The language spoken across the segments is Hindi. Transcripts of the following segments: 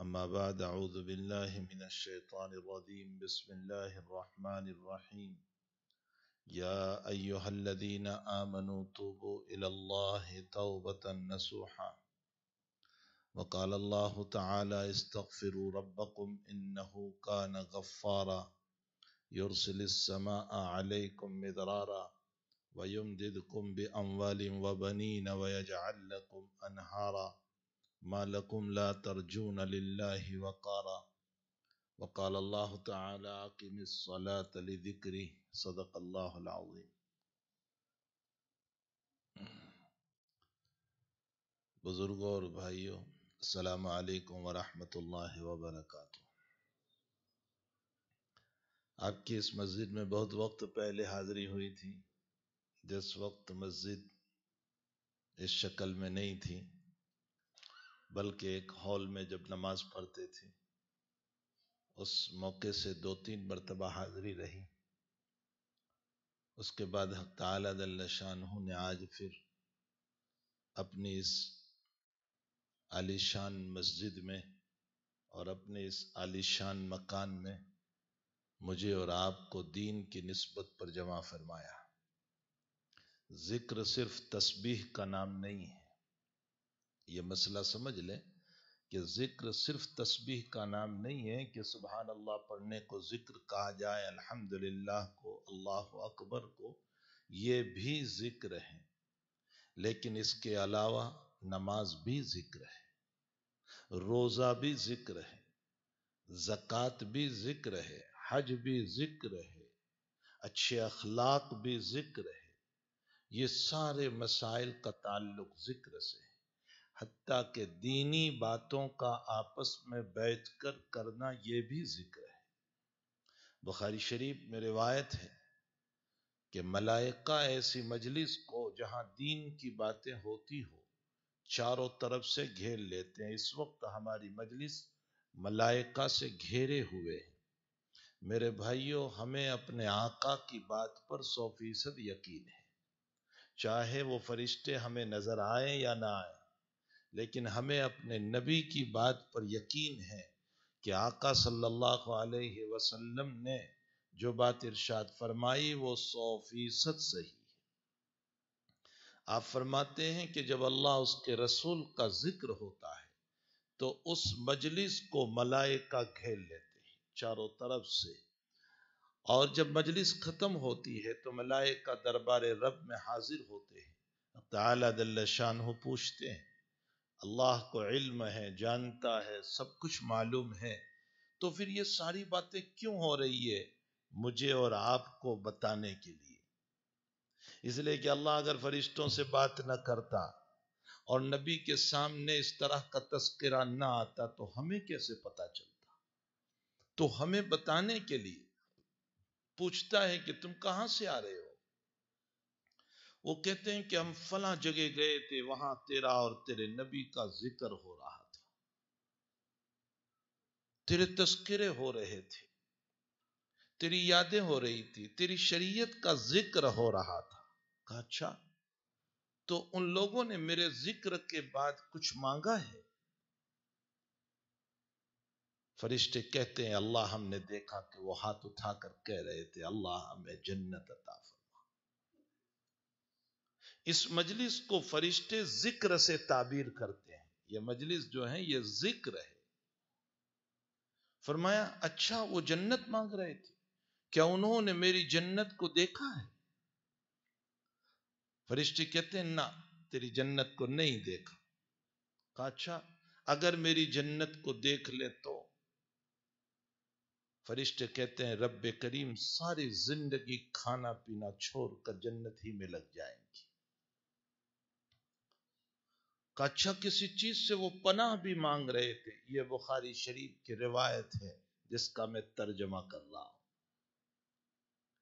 أما بعد أعوذ بالله من الشيطان الرجيم بسم الله الرحمن الرحيم يا أيها الذين آمنوا توبوا إلى الله توبة نصوحا وقال الله تعالى استغفروا ربكم إنه كان غفارا يرسل السماء عليكم مدرارا ويمددكم بأموال وبنين ويجعل لكم أنهارا मालकुम ला तरजून लिल्लाहि वक़ारा वक़ाल अल्लाह ताला किमिस्सलात लिज़िक्री सदक अल्लाहुल अज़ीम बुज़ुर्गों और भाइयों अस्सलाम वालेकुम वरहमतुल्लाहि वबरकातुहू आपकी इस मस्जिद में बहुत वक्त पहले हाजिरी हुई थी जिस वक्त मस्जिद इस शक्ल में नहीं थी बल्कि एक हॉल में जब नमाज पढ़ते थे उस मौके से दो तीन मरतबा हाजिरी रही उसके बाद हक ने आज फिर अपनी इस आलीशान मस्जिद में और अपने इस आलीशान मकान में मुझे और आपको दीन की नस्बत पर जमा फरमाया ज़िक्र सिर्फ तस्बीह का नाम नहीं है ये मसला समझ लें कि ज़िक्र सिर्फ तस्बीह का नाम नहीं है कि सुबहान अल्लाह पढ़ने को ज़िक्र कहा जाए अल्हम्दुलिल्लाह को अल्लाह अकबर को ये भी ज़िक्र है लेकिन इसके अलावा नमाज भी ज़िक्र है रोज़ा भी ज़िक्र है ज़क़़त भी ज़िक्र है हज भी ज़िक्र है अच्छे अखलाक भी ज़िक्र है ये सारे मसाइल का ताल्लुक ज़िक्र से है हती के दीनी बातों का आपस में बैठ कर करना ये भी जिक्र है बुखारी शरीफ में रिवायत है कि मलाइका ऐसी मजलिस को जहां दीन की बातें होती हो चारों तरफ से घेर लेते हैं इस वक्त हमारी मजलिस मलाइका से घेरे हुए है मेरे भाइयों हमें अपने आका की बात पर सौ फीसद यकीन है चाहे वो फरिश्ते हमें नजर आए या ना आए लेकिन हमें अपने नबी की बात पर यकीन है कि आका सल्लल्लाहु अलैहि वसल्लम ने जो बात इरशाद फरमाई वो सौ फीसद सही है आप फरमाते हैं कि जब अल्लाह उसके रसूल का जिक्र होता है तो उस मजलिस को का घेर लेते हैं चारों तरफ से और जब मजलिस ख़त्म होती है तो का दरबार रब में हाजिर होते हैं ताला दल्ला पूछते हैं अल्लाह को इल्म है जानता है सब कुछ मालूम है तो फिर ये सारी बातें क्यों हो रही है मुझे और आपको बताने के लिए इसलिए कि अल्लाह अगर फरिश्तों से बात न करता और नबी के सामने इस तरह का तस्करा ना आता तो हमें कैसे पता चलता तो हमें बताने के लिए पूछता है कि तुम कहां से आ रहे हो वो कहते हैं कि हम फला जगह गए थे वहां तेरा और तेरे नबी का जिक्र हो रहा था तेरे तस्करे हो रहे थे तेरी यादें हो रही थी तेरी शरीयत का जिक्र हो रहा था कहा अच्छा तो उन लोगों ने मेरे जिक्र के बाद कुछ मांगा है फरिश्ते कहते हैं अल्लाह हमने देखा कि वो हाथ उठाकर कह रहे थे अल्लाह हमें जन्नत अता इस मजलिस को फरिश्ते जिक्र से ताबीर करते हैं यह मजलिस जो है यह जिक्र है फरमाया अच्छा वो जन्नत मांग रहे थे क्या उन्होंने मेरी जन्नत को देखा है फरिश्ते कहते हैं ना तेरी जन्नत को नहीं देखा कहा अच्छा अगर मेरी जन्नत को देख ले तो फरिश्ते कहते हैं रब करीम सारी जिंदगी खाना पीना छोड़कर जन्नत ही में लग जाएंगी अच्छा किसी चीज से वो पनाह भी मांग रहे थे ये बुखारी शरीफ की रिवायत है जिसका मैं तर्जमा कर रहा हूं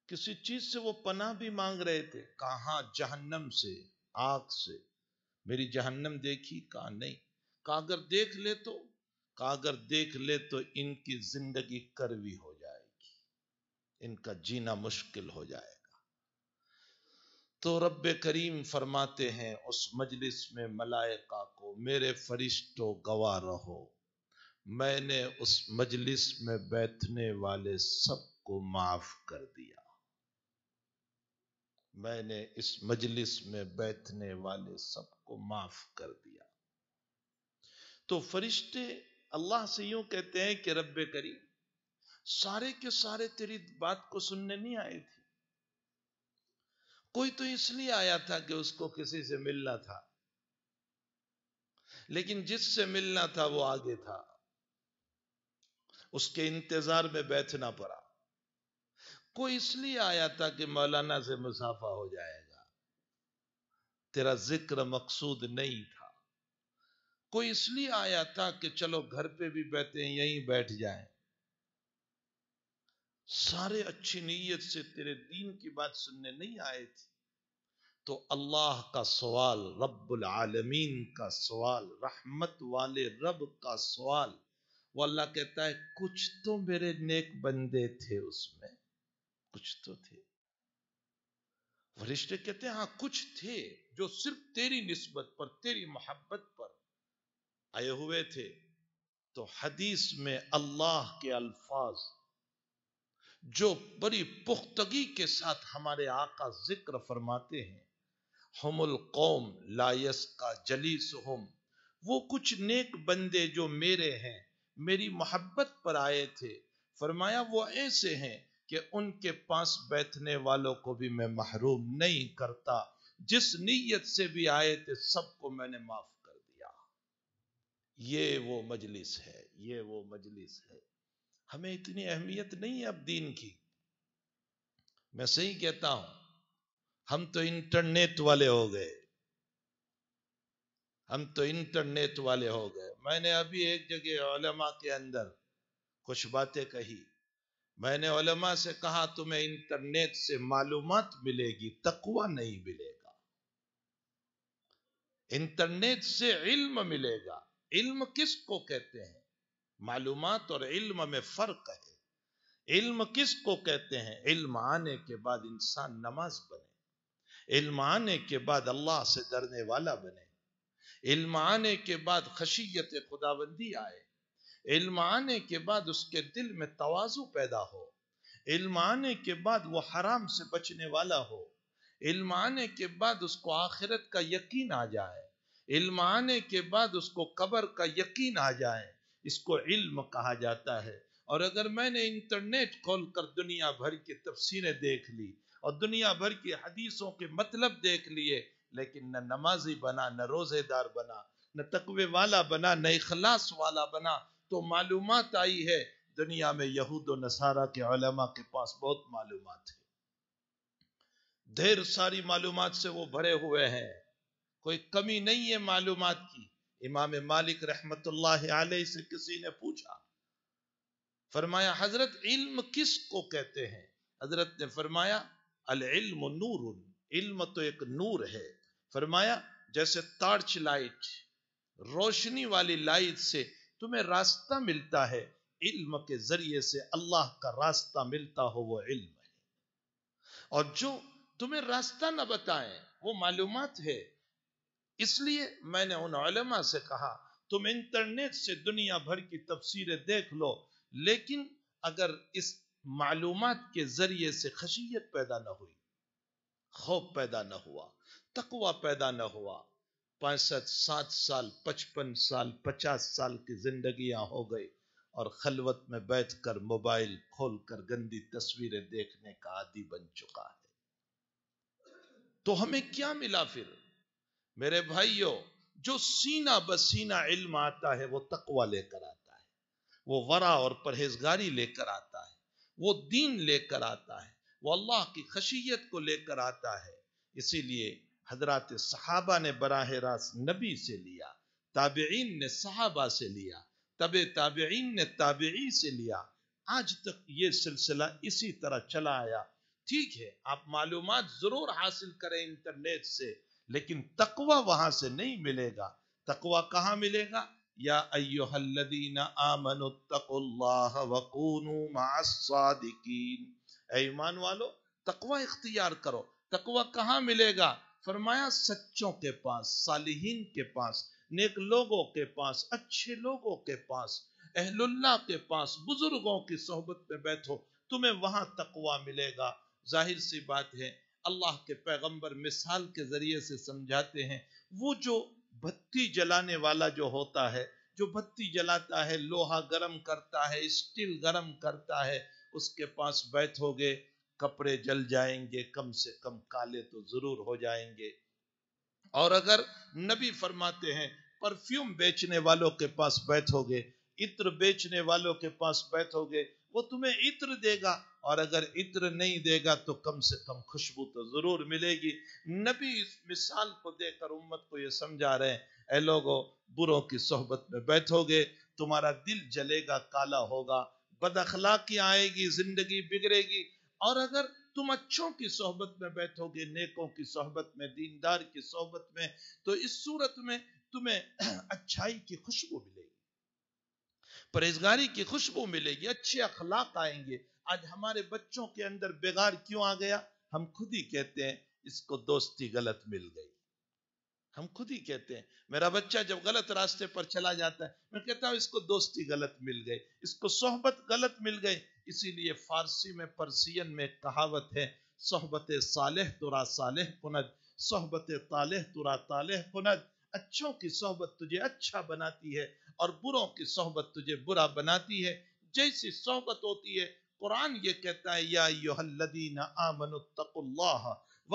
किसी चीज से वो पनाह भी मांग रहे थे कहा जहन्नम से आग से मेरी जहन्नम देखी कहा नहीं कहा अगर देख ले तो कहा अगर देख ले तो इनकी जिंदगी करवी हो जाएगी इनका जीना मुश्किल हो जाएगा तो रब करीम फरमाते हैं उस मजलिस में मलायका को मेरे फरिश्तों गवा रहो मैंने उस मजलिस में बैठने वाले सबको माफ कर दिया मैंने इस मजलिस में बैठने वाले सबको माफ कर दिया तो फरिश्ते अल्लाह से यूं कहते हैं कि रब करीम सारे के सारे तेरी बात को सुनने नहीं आए थे कोई तो इसलिए आया था कि उसको किसी से मिलना था लेकिन जिससे मिलना था वो आगे था उसके इंतजार में बैठना पड़ा कोई इसलिए आया था कि मौलाना से मुसाफा हो जाएगा तेरा जिक्र मकसूद नहीं था कोई इसलिए आया था कि चलो घर पे भी बैठे यहीं बैठ जाएं सारे अच्छी नीयत से तेरे दीन की बात सुनने नहीं आए थे तो अल्लाह का सवाल रब्बुल आलमीन का सवाल रहमत वाले रब का सवाल वो अल्लाह कहता है कुछ तो मेरे नेक बंदे थे उसमें कुछ तो थे वरिष्ठ कहते हैं हाँ कुछ थे जो सिर्फ तेरी निस्बत पर तेरी मोहब्बत पर आए हुए थे तो हदीस में अल्लाह के अल्फाज जो बड़ी पुख्तगी के साथ हमारे आका जिक्र फरमाते हैं हमुल कौम लायस का जलीस हम वो कुछ नेक बंदे जो मेरे हैं मेरी मोहब्बत पर आए थे फरमाया वो ऐसे हैं कि उनके पास बैठने वालों को भी मैं महरूम नहीं करता जिस नीयत से भी आए थे सबको मैंने माफ कर दिया ये वो मजलिस है ये वो मजलिस है हमें इतनी अहमियत नहीं है अब दीन की मैं सही कहता हूं हम तो इंटरनेट वाले हो गए हम तो इंटरनेट वाले हो गए मैंने अभी एक जगह ओलमा के अंदर कुछ बातें कही मैंने ओलमा से कहा तुम्हें इंटरनेट से मालूम मिलेगी तकवा नहीं मिलेगा इंटरनेट से इल्म मिलेगा इल्म किसको कहते हैं मालूम और इल्म में फ़र्क है इल्म किस को कहते हैं इल्म आने के बाद इंसान नमाज बने इल्म आने के बाद अल्लाह से डरने वाला बने इल्म आने के बाद खशियत खुदाबंदी आए इल्म आने के बाद उसके दिल में तोज़ु पैदा हो इल्म आने के बाद वो हराम से बचने वाला हो इल्म आने के बाद उसको आखिरत का यकीन आ जाए इल्म आने के बाद उसको कबर का यकीन आ जाए इसको इल्म कहा जाता है और अगर मैंने इंटरनेट खोल कर दुनिया भर की तफसीरें देख ली और दुनिया भर की हदीसों के मतलब देख लिए लेकिन न नमाजी बना न रोजेदार बना न तकवे वाला बना न इखलास वाला बना तो मालूम आई है दुनिया में यहूद नसारा के अलमा के पास बहुत मालूम है ढेर सारी मालूम से वो भरे हुए हैं कोई कमी नहीं है मालूम की इमाम मालिक रहमत आलही से किसी ने पूछा फरमाया हजरत इल्म किस को कहते हैं हजरत ने फरमाया अल इल्म नूर इल्म तो एक नूर है फरमाया जैसे टॉर्च लाइट रोशनी वाली लाइट से तुम्हें रास्ता मिलता है इल्म के जरिए से अल्लाह का रास्ता मिलता हो वो इल्म है और जो तुम्हें रास्ता न बताएं वो मालूमात है इसलिए मैंने उन उनमा से कहा तुम इंटरनेट से दुनिया भर की तफसीरें देख लो लेकिन अगर इस मालूम के जरिए से खशियत पैदा न हुई खौफ पैदा न हुआ तकवा पैदा न हुआ पैंसठ सात साल पचपन साल पचास साल की जिंदगियां हो गई और खलवत में बैठकर मोबाइल खोलकर गंदी तस्वीरें देखने का आदि बन चुका है तो हमें क्या मिला फिर मेरे भाइयों जो सीना बसीना इल्म आता है वो तकवा लेकर आता है वो वरा और परहेजगारी लेकर आता है वो दीन लेकर आता है वो अल्लाह की खशियत को लेकर आता है इसीलिए हजरत सहाबा ने बराह रास्त नबी से लिया ताबेन ने सहाबा से लिया तब ताबेन ने ताबेई से लिया आज तक ये सिलसिला इसी तरह चला आया ठीक है आप मालूम जरूर हासिल करें इंटरनेट से लेकिन तकवा वहां से नहीं मिलेगा तकवा कहा मिलेगा या ईमान वालो तकवा इख्तियार करो तकवा कहाँ मिलेगा फरमाया सच्चों के पास सालिहीन के पास नेक लोगों के पास अच्छे लोगों के पास अहलुल्ला के पास बुजुर्गों की सोहबत में बैठो तुम्हें वहां तकवा मिलेगा जाहिर सी बात है अल्लाह के पैगंबर मिसाल के ज़रिए से समझाते हैं वो जो बत्ती जलाने वाला जो होता है जो बत्ती जलाता है लोहा गर्म करता है स्टील गर्म करता है उसके पास बैठोगे कपड़े जल जाएंगे कम से कम काले तो ज़रूर हो जाएंगे और अगर नबी फरमाते हैं परफ्यूम बेचने वालों के पास बैठोगे इत्र बेचने वालों के पास बैठोगे वो तुम्हें इत्र देगा और अगर इत्र नहीं देगा तो कम से कम खुशबू तो जरूर मिलेगी नबी इस मिसाल को देकर उम्मत को ये समझा रहे हैं ए लोगों बुरों की सोहबत में बैठोगे तुम्हारा दिल जलेगा काला होगा बदअखलाकी आएगी जिंदगी बिगड़ेगी और अगर तुम अच्छों की सोहबत में बैठोगे नेकों की सोहबत में दीनदार की सोहबत में तो इस सूरत में तुम्हें अच्छाई की खुशबू मिलेगी परहेजगारी की खुशबू मिलेगी अच्छे अखलाक आएंगे आज हमारे बच्चों के अंदर बेगार क्यों आ गया हम खुद ही कहते हैं इसको दोस्ती गलत मिल गई हम खुद ही कहते हैं मेरा बच्चा जब गलत रास्ते पर चला जाता है मैं कहता हूं इसको दोस्ती गलत मिल गई इसको सोहबत गलत मिल गई इसीलिए फारसी में परसियन में कहावत है सोहबत सालह तुरा साले कुनद सोहबत ताले तुरा ताले कुनद अच्छों की सोहबत तुझे अच्छा बनाती है और बुरों की सोहबत तुझे बुरा बनाती है जैसी सोहबत होती है कुरान ये कहता है या योहल्लदीन आमनुत्तकुल्लाह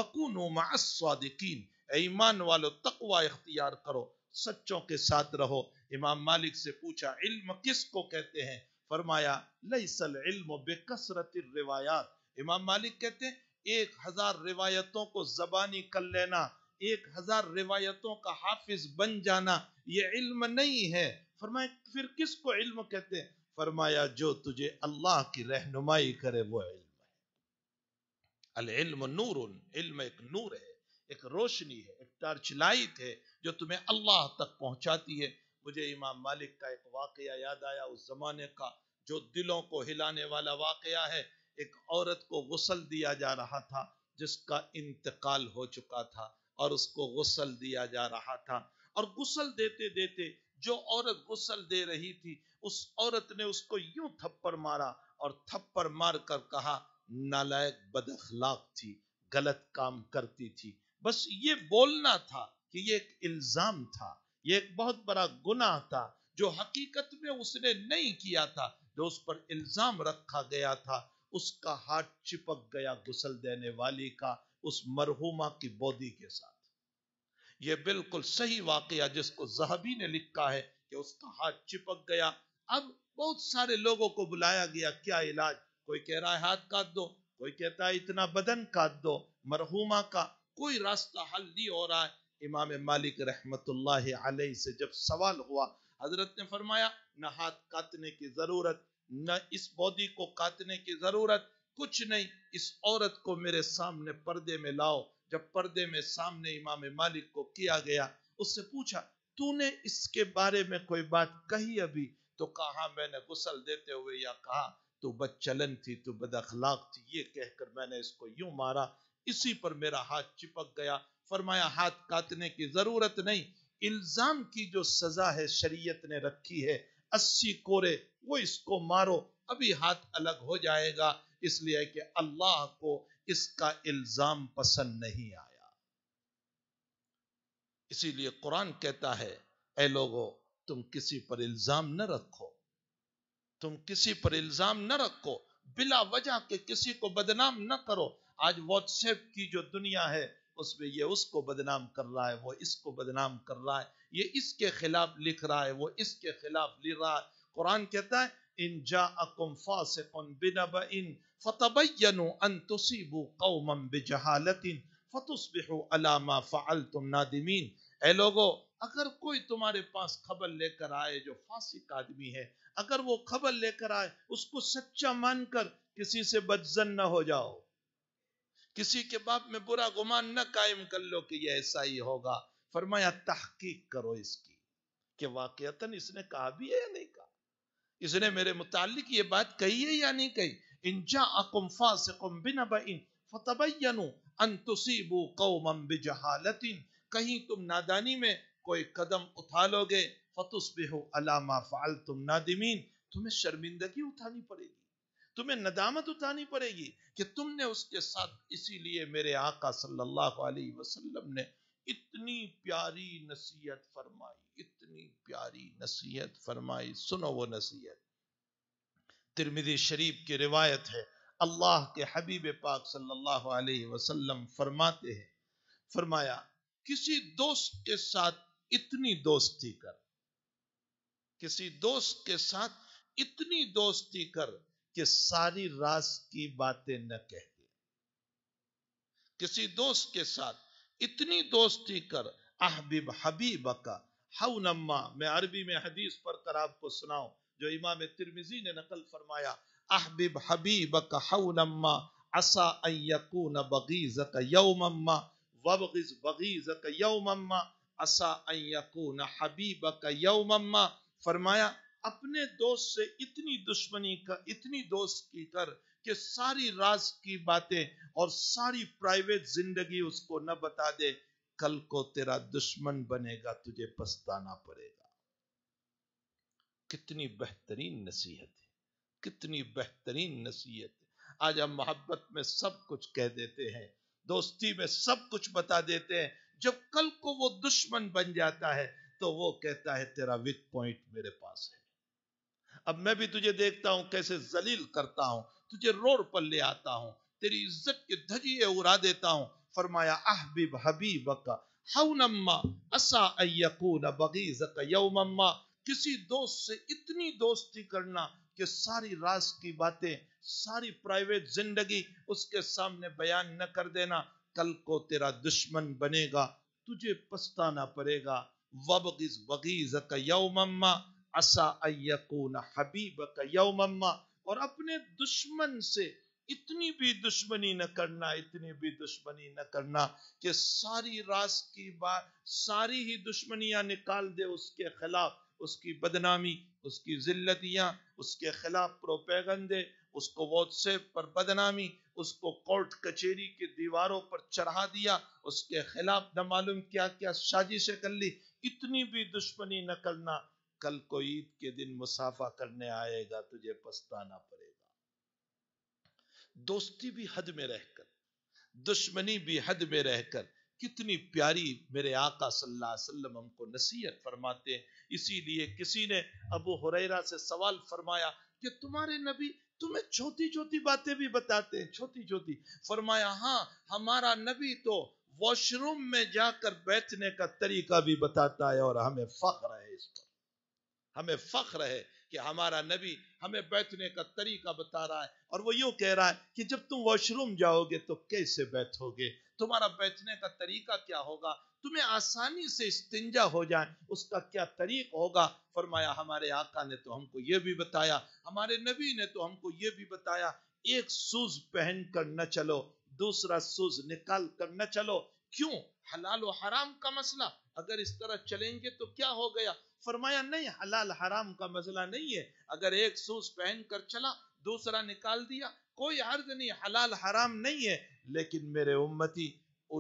वकूनो मास्वादिकीन ईमान वालों तकवा इख्तियार करो सच्चों के साथ रहो इमाम मालिक से पूछा इल्म किस को कहते हैं फरमाया लैसल इल्म बिकसरत रिवायात इमाम मालिक कहते हैं एक हजार रिवायतों को जबानी कर लेना एक हजार रिवायतों का हाफिज बन जाना ये इल्म नहीं है फरमाया फिर किस को इल्म कहते हैं फरमाया जो तुझे अल्लाह की रहनुमाई करे वो इल्म है अल इल्म नूर इल्म एक नूर है एक रोशनी है एक टॉर्च लाइट है जो तुम्हें अल्लाह तक पहुंचाती है मुझे इमाम मालिक का एक वाकया याद आया उस जमाने का जो दिलों को हिलाने वाला वाकया है एक औरत को गसल दिया जा रहा था जिसका इंतकाल हो चुका था और उसको गुसल दिया जा रहा था और गुसल देते देते जो औरत गुसल दे रही थी उस औरत ने उसको यूं थप्पड़ मारा और थप्पड़ मार कर कहा नालायक बदखलाक थी गलत काम करती थी बस ये बोलना था कि ये एक इल्जाम था ये एक बहुत बड़ा गुनाह था जो हकीकत में उसने नहीं किया था जो उस पर इल्जाम रखा गया था उसका हाथ चिपक गया गुसल देने वाली का उस मरहुमा की बॉडी के साथ यह बिल्कुल सही वाकया जिसको जहबी ने लिखा है कि उसका हाथ चिपक गया अब बहुत सारे लोगों को बुलाया गया क्या इलाज कोई कह रहा है हाथ काट दो कोई कहता है इतना बदन काट दो मरहुमा का कोई रास्ता हल नहीं हो रहा है इमाम मालिक रहमत से जब सवाल हुआ हजरत ने फरमाया न हाथ काटने की जरूरत न इस बॉडी को काटने की जरूरत कुछ नहीं इस औरत को मेरे सामने पर्दे में लाओ जब पर्दे में सामने इमाम मालिक को किया गया उससे पूछा तूने इसके बारे में कोई बात कही अभी तो कहा मैंने गुसल देते हुए या कहा तो बदचलन थी तो अखलाक थी ये कहकर मैंने इसको यूं मारा इसी पर मेरा हाथ चिपक गया फरमाया हाथ काटने की जरूरत नहीं इल्जाम की जो सजा है शरीयत ने रखी है अस्सी कोरे वो इसको मारो अभी हाथ अलग हो जाएगा इसलिए कि अल्लाह को इसका इल्जाम पसंद नहीं आया इसीलिए कुरान कहता है ए लोगो तुम किसी पर इल्जाम न रखो तुम किसी पर इल्जाम न रखो बिला वजह के किसी को बदनाम न करो आज व्हाट्सएप की जो दुनिया है उसमें ये उसको बदनाम कर रहा है वो इसको बदनाम कर रहा है ये इसके खिलाफ लिख रहा है वो इसके खिलाफ लिख रहा है कुरान कहता है इन जा अकुम फासिकुन बिनबइन फ़तबैन अन तुसीबू कौमम बेजहालतिन फ़तुसबिहु अलामा फ़अलतुम नादिमीन ए लोगो अगर कोई तुम्हारे पास खबर लेकर आए जो फासिक आदमी है अगर वो खबर लेकर आए उसको सच्चा मानकर किसी से बदजन न हो जाओ किसी के बाप में बुरा गुमान न कायम कर लो कि यह ऐसा ही होगा फरमाया तहकीक करो इसकी कि वाकता इसने कहा भी है या नहीं कहा इसने मेरे मुतालिक ये बात कही है या नहीं कही इन जाकुम फासिकुम बिनबइन फतबयनु अन तुसीबु कौमम बिजहालतिन कहीं तुम नादानी में कोई कदम उठा लोगे फतुसबिहु अलामा फालतुम नादिमीन तुम्हें शर्मिंदगी उठानी पड़ेगी तुम्हें नदामत उठानी पड़ेगी कि तुमने उसके साथ इसीलिए मेरे आका सल्लल्लाहु अलैहि वसल्लम ने इतनी प्यारी नसीहत फरमाई इतनी प्यारी नसीहत फरमाई सुनो वो नसीहत तिरमिदी शरीफ की रिवायत है अल्लाह के हबीब पाक सल्लल्लाहु अलैहि वसल्लम फरमाते हैं फरमाया किसी दोस्त के साथ इतनी दोस्ती कर किसी दोस्त के साथ इतनी दोस्ती कर कि सारी रास की बातें न कह दे किसी दोस्त के साथ इतनी दोस्ती कर अहबिब हबीब का हाउ नम्मा मैं अरबी में हदीस पढ़कर आपको सुनाऊं जो इमाम तिरमिजी ने नकल फरमाया अहबिब हबीब कमा असा अयकून बगीज यौम्मा वबगिज बगीज यौम्मा असा अयकून हबीब यौम्मा फरमाया अपने दोस्त से इतनी दुश्मनी का इतनी दोस्त की कर कि सारी राज की बातें और सारी प्राइवेट जिंदगी उसको न बता दे कल को तेरा दुश्मन बनेगा तुझे पछताना पड़ेगा कितनी बेहतरीन नसीहत है कितनी बेहतरीन नसीहत है आज हम मोहब्बत में सब कुछ कह देते हैं दोस्ती में सब कुछ बता देते हैं जब कल को वो दुश्मन बन जाता है तो वो कहता है तेरा वीक पॉइंट मेरे पास है अब मैं भी तुझे देखता हूं कैसे जलील करता हूं तुझे रोड पर ले आता हूं तेरी इज्जत के धजिए उड़ा देता हूं फरमाया अहबिब हबीबक हौनम्मा असा अयकून बगीजक यौमम्मा किसी दोस्त से इतनी दोस्ती करना कि सारी राज की बातें सारी प्राइवेट जिंदगी उसके सामने बयान न कर देना कल को तेरा दुश्मन बनेगा तुझे पछताना पड़ेगा वबगिज वगीज का मम्मा असा अयकून हबीब का मम्मा और अपने दुश्मन से इतनी भी दुश्मनी न करना इतनी भी दुश्मनी न करना कि सारी रास की बात सारी ही दुश्मनियां निकाल दे उसके खिलाफ उसकी बदनामी उसकी जिल्लतियां उसके खिलाफ प्रोपेगंदे उसको व्हाट्सएप पर बदनामी उसको कोर्ट कचेरी की दीवारों पर चढ़ा दिया उसके खिलाफ न मालूम क्या क्या साजिशें कर ली इतनी भी दुश्मनी न करना कल को ईद के दिन मुसाफा करने आएगा तुझे पछताना पड़ेगा दोस्ती भी हद में रहकर दुश्मनी भी हद में रहकर कितनी प्यारी मेरे आका सल्लल्लाहु अलैहि वसल्लम हमको नसीहत फरमाते हैं इसीलिए किसी ने अबू हुरैरा से सवाल फरमाया कि तुम्हारे नबी तुम्हें छोटी छोटी बातें भी बताते हैं छोटी छोटी फरमाया हाँ हमारा नबी तो वॉशरूम में जाकर बैठने का तरीका भी बताता है और हमें फख्र है इस पर हमें फख्र है कि हमारा नबी हमें बैठने का तरीका बता रहा है और वो यूं कह रहा है कि जब तुम वॉशरूम जाओगे तो कैसे बैठोगे तुम्हारा बैठने का तरीका क्या होगा तुम्हें आसानी से इस्तिंजा हो जाए उसका क्या तरीक होगा फरमाया हमारे आका ने तो हमको ये भी बताया हमारे नबी ने तो हमको ये भी बताया एक सूज पहन कर न चलो दूसरा सूज निकाल कर न चलो क्यों हलाल और हराम का मसला अगर इस तरह चलेंगे तो क्या हो गया फरमाया नहीं हलाल हराम का मसला नहीं है अगर एक सूज पहन कर चला दूसरा निकाल दिया कोई अर्ज नहीं हलाल हराम नहीं है लेकिन मेरे उम्मती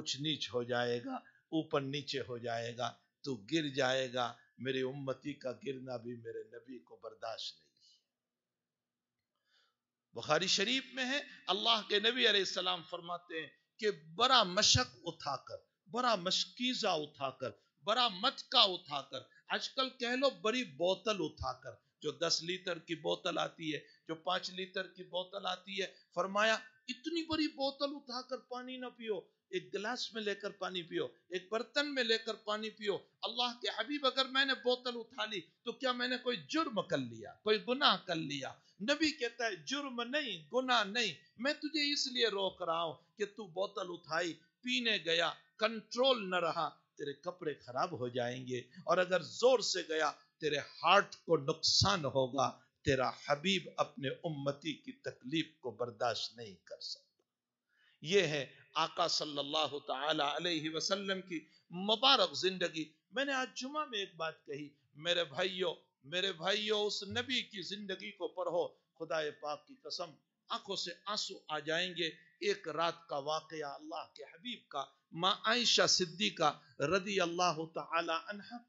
ऊंच नीच हो जाएगा ऊपर नीचे हो जाएगा तू तो गिर जाएगा मेरी उम्मती का गिरना भी मेरे नबी को बर्दाश्त नहीं बुखारी शरीफ में है अल्लाह के नबी सलाम फरमाते हैं कि बड़ा मशक उठाकर बड़ा मशकीजा उठाकर बड़ा मटका उठाकर आजकल कह लो बड़ी बोतल उठाकर जो दस लीटर की बोतल आती है जो पांच लीटर की बोतल आती है फरमाया इतनी बड़ी बोतल उठाकर पानी ना पियो एक गिलास में लेकर पानी पियो एक बर्तन में लेकर पानी पियो अल्लाह के हबीब अगर मैंने बोतल उठा ली तो क्या मैंने कोई जुर्म कर लिया कोई गुनाह कर लिया नबी कहता है जुर्म नहीं गुनाह नहीं मैं तुझे इसलिए रोक रहा हूं कि तू बोतल उठाई पीने गया कंट्रोल न रहा तेरे कपड़े खराब हो जाएंगे और अगर जोर से गया तेरे हार्ट को नुकसान होगा तेरा हबीब अपने उम्मती की तकलीफ को बर्दाश्त नहीं कर सकता यह है आका सल्लल्लाहु ताला अलैहि वसल्लम की मुबारक जिंदगी मैंने आज जुमा में एक बात कही मेरे भाइयों मेरे भाइयों उस नबी की जिंदगी को पढ़ो खुदाए पाक की कसम आंखों से आंसू आ जाएंगे एक रात का वाकया अल्लाह के हबीब का माँ आयशा सिद्दीका रदी अल्लाह तहा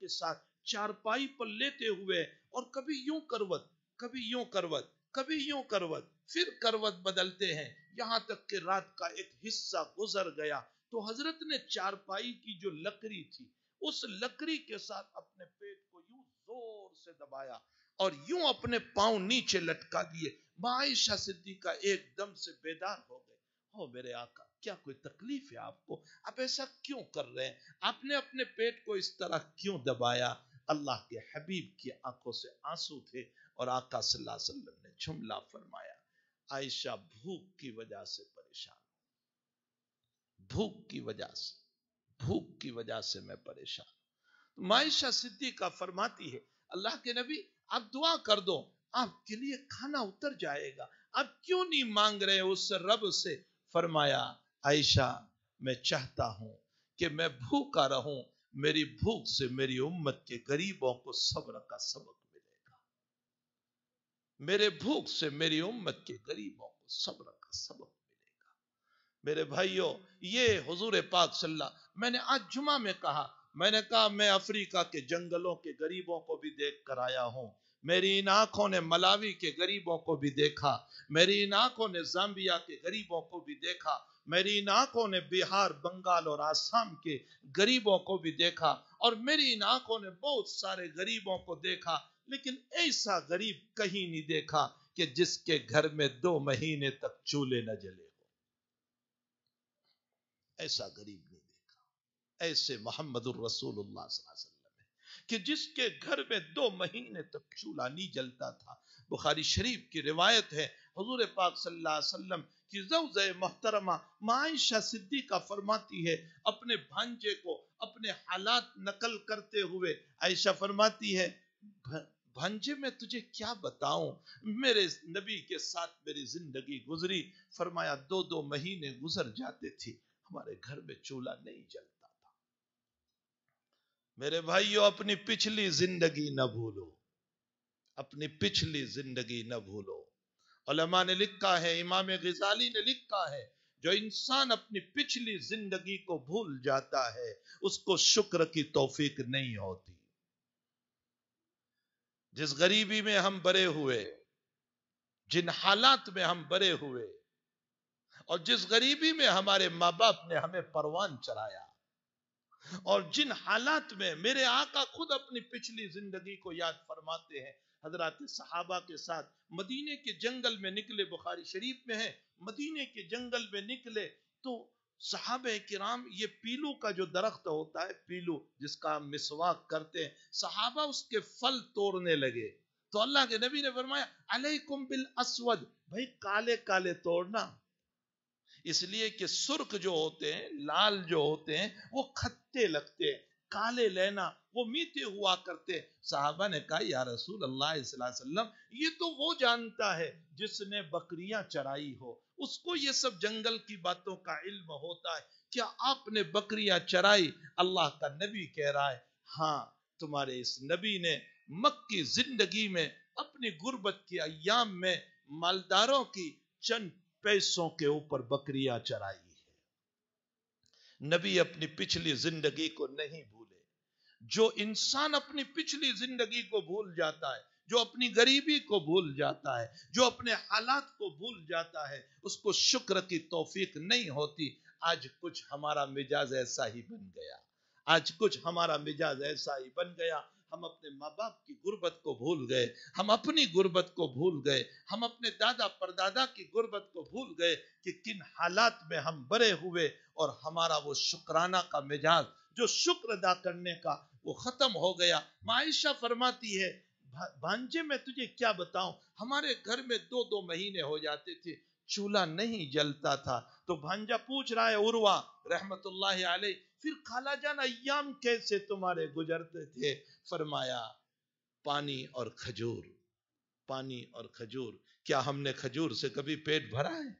के साथ चारपाई पर लेते हुए और कभी यूं करवत कभी यूं करवत कभी यूं करवत फिर करवत बदलते हैं यहाँ तक कि रात का एक हिस्सा गुजर गया तो हजरत ने चारपाई की जो लकड़ी थी उस लकड़ी के साथ अपने पेट को यूं जोर से दबाया और यूं अपने पांव नीचे लटका दिए मायशा का एकदम से बेदार हो गए हो मेरे आका क्या कोई तकलीफ है आपको आप ऐसा क्यों कर रहे हैं आपने अपने पेट को इस तरह क्यों दबाया अल्लाह के हबीब की आंखों से आंसू थे और आका सल्लल्लाहु अलैहि वसल्लम ने जुमला फरमाया आयशा भूख की वजह से परेशान हूं भूख की वजह से भूख की वजह से मैं परेशान तो मायशा का फरमाती है अल्लाह के नबी आप दुआ कर दो आपके लिए खाना उतर जाएगा आप क्यों नहीं मांग रहे उस रब से फरमाया आयशा मैं चाहता हूं कि मैं भूखा रहूं मेरी भूख से मेरी उम्मत के गरीबों को सब्र का सबक मेरे भूख से मेरी उम्मत के गरीबों को सब्र का सबक मिलेगा मेरे भाइयों ये हुजूर पाक सल्ला मैंने आज जुमा में कहा मैंने कहा मैं अफ्रीका के जंगलों के गरीबों को भी देख कर आया हूँ मेरी इन आंखों ने मलावी के गरीबों को भी देखा मेरी इन आंखों ने जाम्बिया के गरीबों को भी देखा मेरी इन आंखों ने बिहार बंगाल और आसाम के गरीबों को भी देखा और मेरी इन आंखों ने बहुत सारे गरीबों को देखा लेकिन ऐसा गरीब कहीं नहीं देखा कि जिसके घर में दो महीने तक चूल्हे न जले हो ऐसा गरीब नहीं देखा ऐसे मोहम्मद है कि जिसके घर में दो महीने तक चूल्हा नहीं जलता था बुखारी शरीफ की रिवायत है हजूर पाक सल्लल्लाहु अलैहि वसल्लम कि जौज मोहतरमा मायशा सिद्दीका फरमाती है अपने भांजे को अपने हालात नकल करते हुए आयशा फरमाती है भंजे में तुझे क्या बताऊं मेरे नबी के साथ मेरी जिंदगी गुजरी फरमाया दो दो महीने गुजर जाते थे हमारे घर में चूल्हा नहीं जलता था मेरे भाइयों अपनी पिछली जिंदगी न भूलो अपनी पिछली जिंदगी न भूलो उलमा ने लिखा है इमाम गजाली ने लिखा है जो इंसान अपनी पिछली जिंदगी को भूल जाता है उसको शुक्र की तोफीक नहीं होती जिस गरीबी में हम बड़े हुए जिन हालात में हम बड़े हुए और जिस गरीबी में हमारे माँ बाप ने हमें परवान चढ़ाया और जिन हालात में मेरे आका खुद अपनी पिछली जिंदगी को याद फरमाते हैं हजरत सहाबा के साथ मदीने के जंगल में निकले बुखारी शरीफ में है मदीने के जंगल में निकले तो साहब ये पीलू का जो दरख्त होता है पीलू जिसका हम मिसवाक करते हैं सहाबा उसके फल तोड़ने लगे तो अल्लाह के नबी ने फरमाया अलैकुम बिल भाई काले काले तोड़ना इसलिए कि सुर्ख जो होते हैं लाल जो होते हैं वो खत्ते लगते हैं काले लेना वो मीते हुआ करते साहबा ने कहा या रसूल अल्लाह ये तो वो जानता है जिसने बकरियां चराई हो उसको ये सब जंगल की बातों का इल्म होता है क्या आपने बकरियां चराई अल्लाह का नबी कह रहा है हाँ तुम्हारे इस नबी ने मक्की जिंदगी में अपनी गुर्बत के अयाम में मालदारों की चंद पैसों के ऊपर बकरियां चराई है नबी अपनी पिछली जिंदगी को नहीं भूले जो इंसान अपनी पिछली जिंदगी को भूल जाता है जो अपनी गरीबी को भूल जाता है जो अपने हालात को भूल जाता है उसको शुक्र की तोफीक नहीं होती आज कुछ हमारा मिजाज ऐसा ही बन गया आज कुछ हमारा मिजाज ऐसा ही बन गया हम अपने माँ बाप की गुर्बत को भूल गए हम अपनी गुर्बत को भूल गए हम अपने दादा परदादा की गुर्बत को भूल गए कि किन हालात में हम बड़े हुए और हमारा वो शुक्राना का मिजाज जो शुक्र अदा करने का वो ख़त्म हो गया मायशा फरमाती है भांजे मैं तुझे क्या बताऊं हमारे घर में दो दो महीने हो जाते थे चूल्हा नहीं जलता था तो भांजा पूछ रहा है उर्वा रहमतुल्लाह अलैह फिर खाला जान अयाम कैसे तुम्हारे गुजरते थे फरमाया पानी और खजूर पानी और खजूर क्या हमने खजूर से कभी पेट भरा है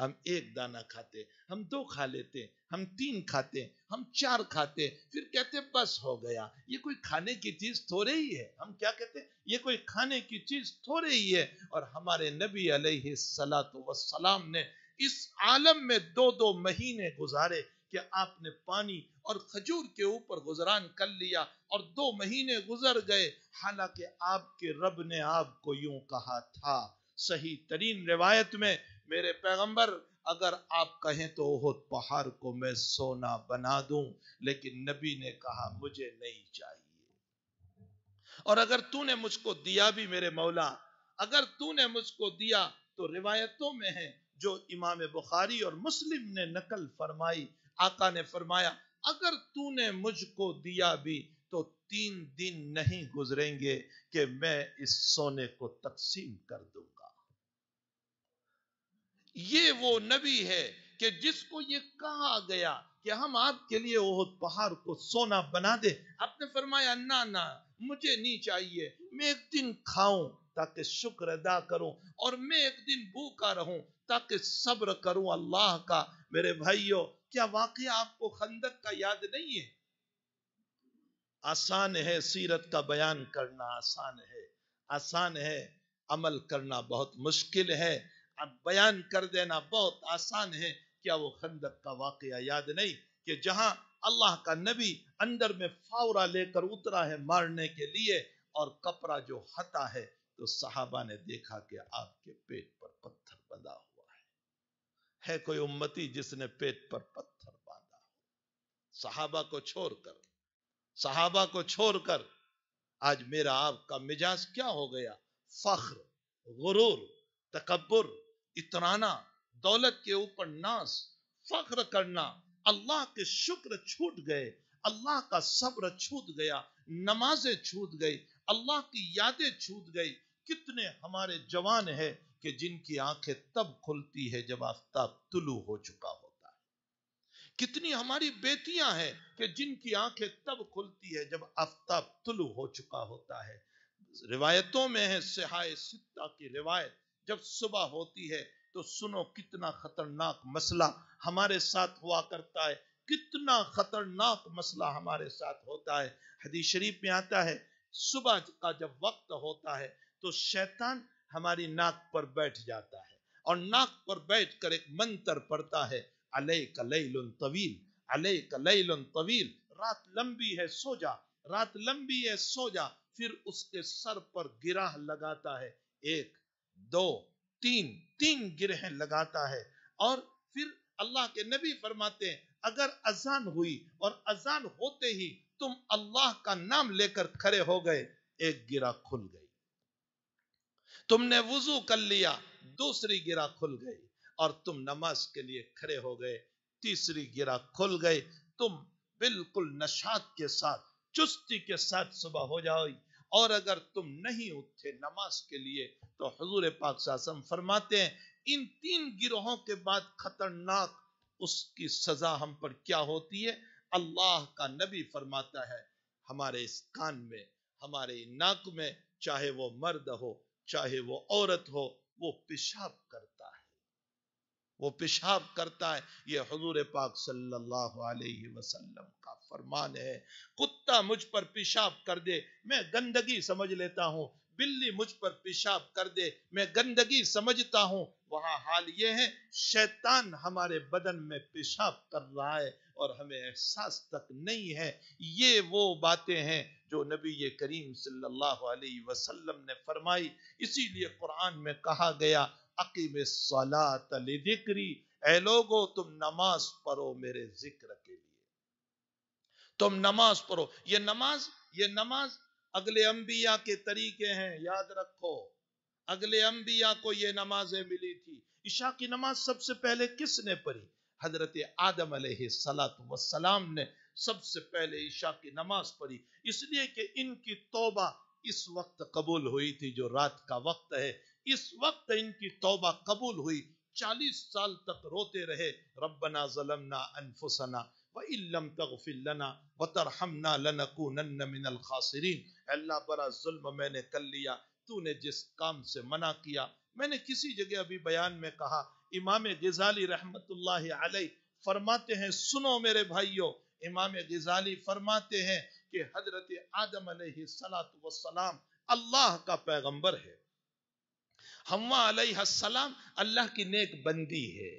हम एक दाना खाते हम दो खा लेते हम तीन खाते हम चार खाते फिर कहते बस हो गया ये कोई खाने की चीज थोड़े ही है हम क्या कहते ये कोई खाने की चीज थोड़े ही है और हमारे नबी अलैहि सलातो सलाम ने इस आलम में दो दो महीने गुजारे कि आपने पानी और खजूर के ऊपर गुजरान कर लिया और दो महीने गुजर गए हालांकि आपके रब ने आपको यूं कहा था सही तरीन रिवायत में मेरे पैगंबर अगर आप कहें तो ओहद पहाड़ को मैं सोना बना दूं लेकिन नबी ने कहा मुझे नहीं चाहिए और अगर तूने मुझको दिया भी मेरे मौला अगर तूने मुझको दिया तो रिवायतों में है जो इमाम बुखारी और मुस्लिम ने नकल फरमाई आका ने फरमाया अगर तूने मुझको दिया भी तो तीन दिन नहीं गुजरेंगे कि मैं इस सोने को तकसीम कर दूंगा ये वो नबी है कि जिसको ये कहा गया कि हम आपके लिए ओहद पहाड़ को सोना बना दे आपने फरमाया ना ना मुझे नहीं चाहिए मैं एक दिन खाऊं ताकि शुक्र अदा करूं और मैं एक दिन भूखा रहूं ताकि सब्र करूं अल्लाह का मेरे भाइयों क्या वाकई आपको खंदक का याद नहीं है आसान है सीरत का बयान करना आसान है आसान है अमल करना बहुत मुश्किल है अब बयान कर देना बहुत आसान है क्या वो खंदक का वाक़ याद नहीं कि जहां अल्लाह का नबी अंदर में फावरा लेकर उतरा है मारने के लिए और कपड़ा जो हता है तो साहबा ने देखा कि आपके पेट पर पत्थर बंधा हुआ है है कोई उम्मती जिसने पेट पर पत्थर बांधा हो साहबा को छोड़कर साहबा को छोड़कर आज मेरा आपका मिजाज क्या हो गया फख्र गुरूर तकबर इतराना दौलत के ऊपर नाश फख्र करना अल्लाह के शुक्र छूट गए अल्लाह का सब्र छूट गया नमाजें छूट गई अल्लाह की यादें छूट गई कितने हमारे जवान है कि जिनकी आंखें तब खुलती है जब आफ्ताब तुलू हो चुका होता है कितनी हमारी बेटियां हैं कि जिनकी आंखें तब खुलती है जब आफ्ताब तुलू हो चुका होता है रिवायतों में है सिहाय सित्ता की रिवायत जब सुबह होती है तो सुनो कितना खतरनाक मसला हमारे साथ हुआ करता है कितना खतरनाक मसला हमारे साथ होता है हदीस शरीफ में आता है सुबह का जब वक्त होता है तो शैतान हमारी नाक पर बैठ जाता है और नाक पर बैठ कर एक मंत्र पड़ता है अलय कलैलन तवील अलय कलैलन तवील रात लंबी है सो जा रात लंबी है सो जा फिर उसके सर पर गिराह लगाता है एक दो तीन तीन गिरह लगाता है और फिर अल्लाह के नबी फरमाते हैं अगर अजान हुई और अजान होते ही तुम अल्लाह का नाम लेकर खड़े हो गए एक गिरा खुल गई तुमने वजू कर लिया दूसरी गिरा खुल गई और तुम नमाज के लिए खड़े हो गए तीसरी गिरा खुल गए तुम बिल्कुल नशात के साथ चुस्ती के साथ सुबह हो जाओ और अगर तुम नहीं उठे नमाज के लिए तो हजूर पाक सासम फरमाते हैं इन तीन गिरोहों के बाद खतरनाक उसकी सजा हम पर क्या होती है अल्लाह का नबी फरमाता है हमारे इस कान में हमारे नाक में चाहे वो मर्द हो चाहे वो औरत हो वो पेशाब करता है वो पेशाब करता है ये हजूर पाक सल्लल्लाहु अलैहि वसल्लम फरमान है कुत्ता मुझ पर पेशाब कर दे मैं गंदगी समझ लेता हूँ बिल्ली मुझ पर पेशाब कर दे मैं गंदगी समझता हूँ वहाँ हाल ये है शैतान हमारे बदन में पेशाब कर रहा है और हमें एहसास तक नहीं है ये वो बातें हैं जो नबी करीम सल्लल्लाहु अलैहि वसल्लम ने फरमाई इसीलिए कुरान में कहा गया अकीम सलात दिक्री ए लोगो तुम नमाज पढ़ो मेरे जिक्र तुम नमाज पढ़ो ये नमाज ये नमाज अगले अंबिया के तरीके हैं याद रखो अगले अंबिया को ये नमाजें मिली थी ईशा की नमाज सबसे पहले किसने पढ़ी हजरत आदम सलात वसलाम ने सबसे पहले ईशा की नमाज पढ़ी इसलिए कि इनकी तोबा इस वक्त कबूल हुई थी जो रात का वक्त है इस वक्त इनकी तोबा कबूल हुई चालीस साल तक रोते रहे रबना जलमना अनफुसना वम तगफिलना व तरहमना लनकून मिनल खासरीन अल्लाह बड़ा जुल्म मैंने कर लिया तूने जिस काम से मना किया मैंने किसी जगह अभी बयान में कहा इमाम गजाली रहमत फरमाते हैं सुनो मेरे भाइयों इमाम गजाली फरमाते हैं कि हजरत आदम सलाम अल्लाह का पैगंबर है हम्मा सलाम अल्लाह की नेक बंदी है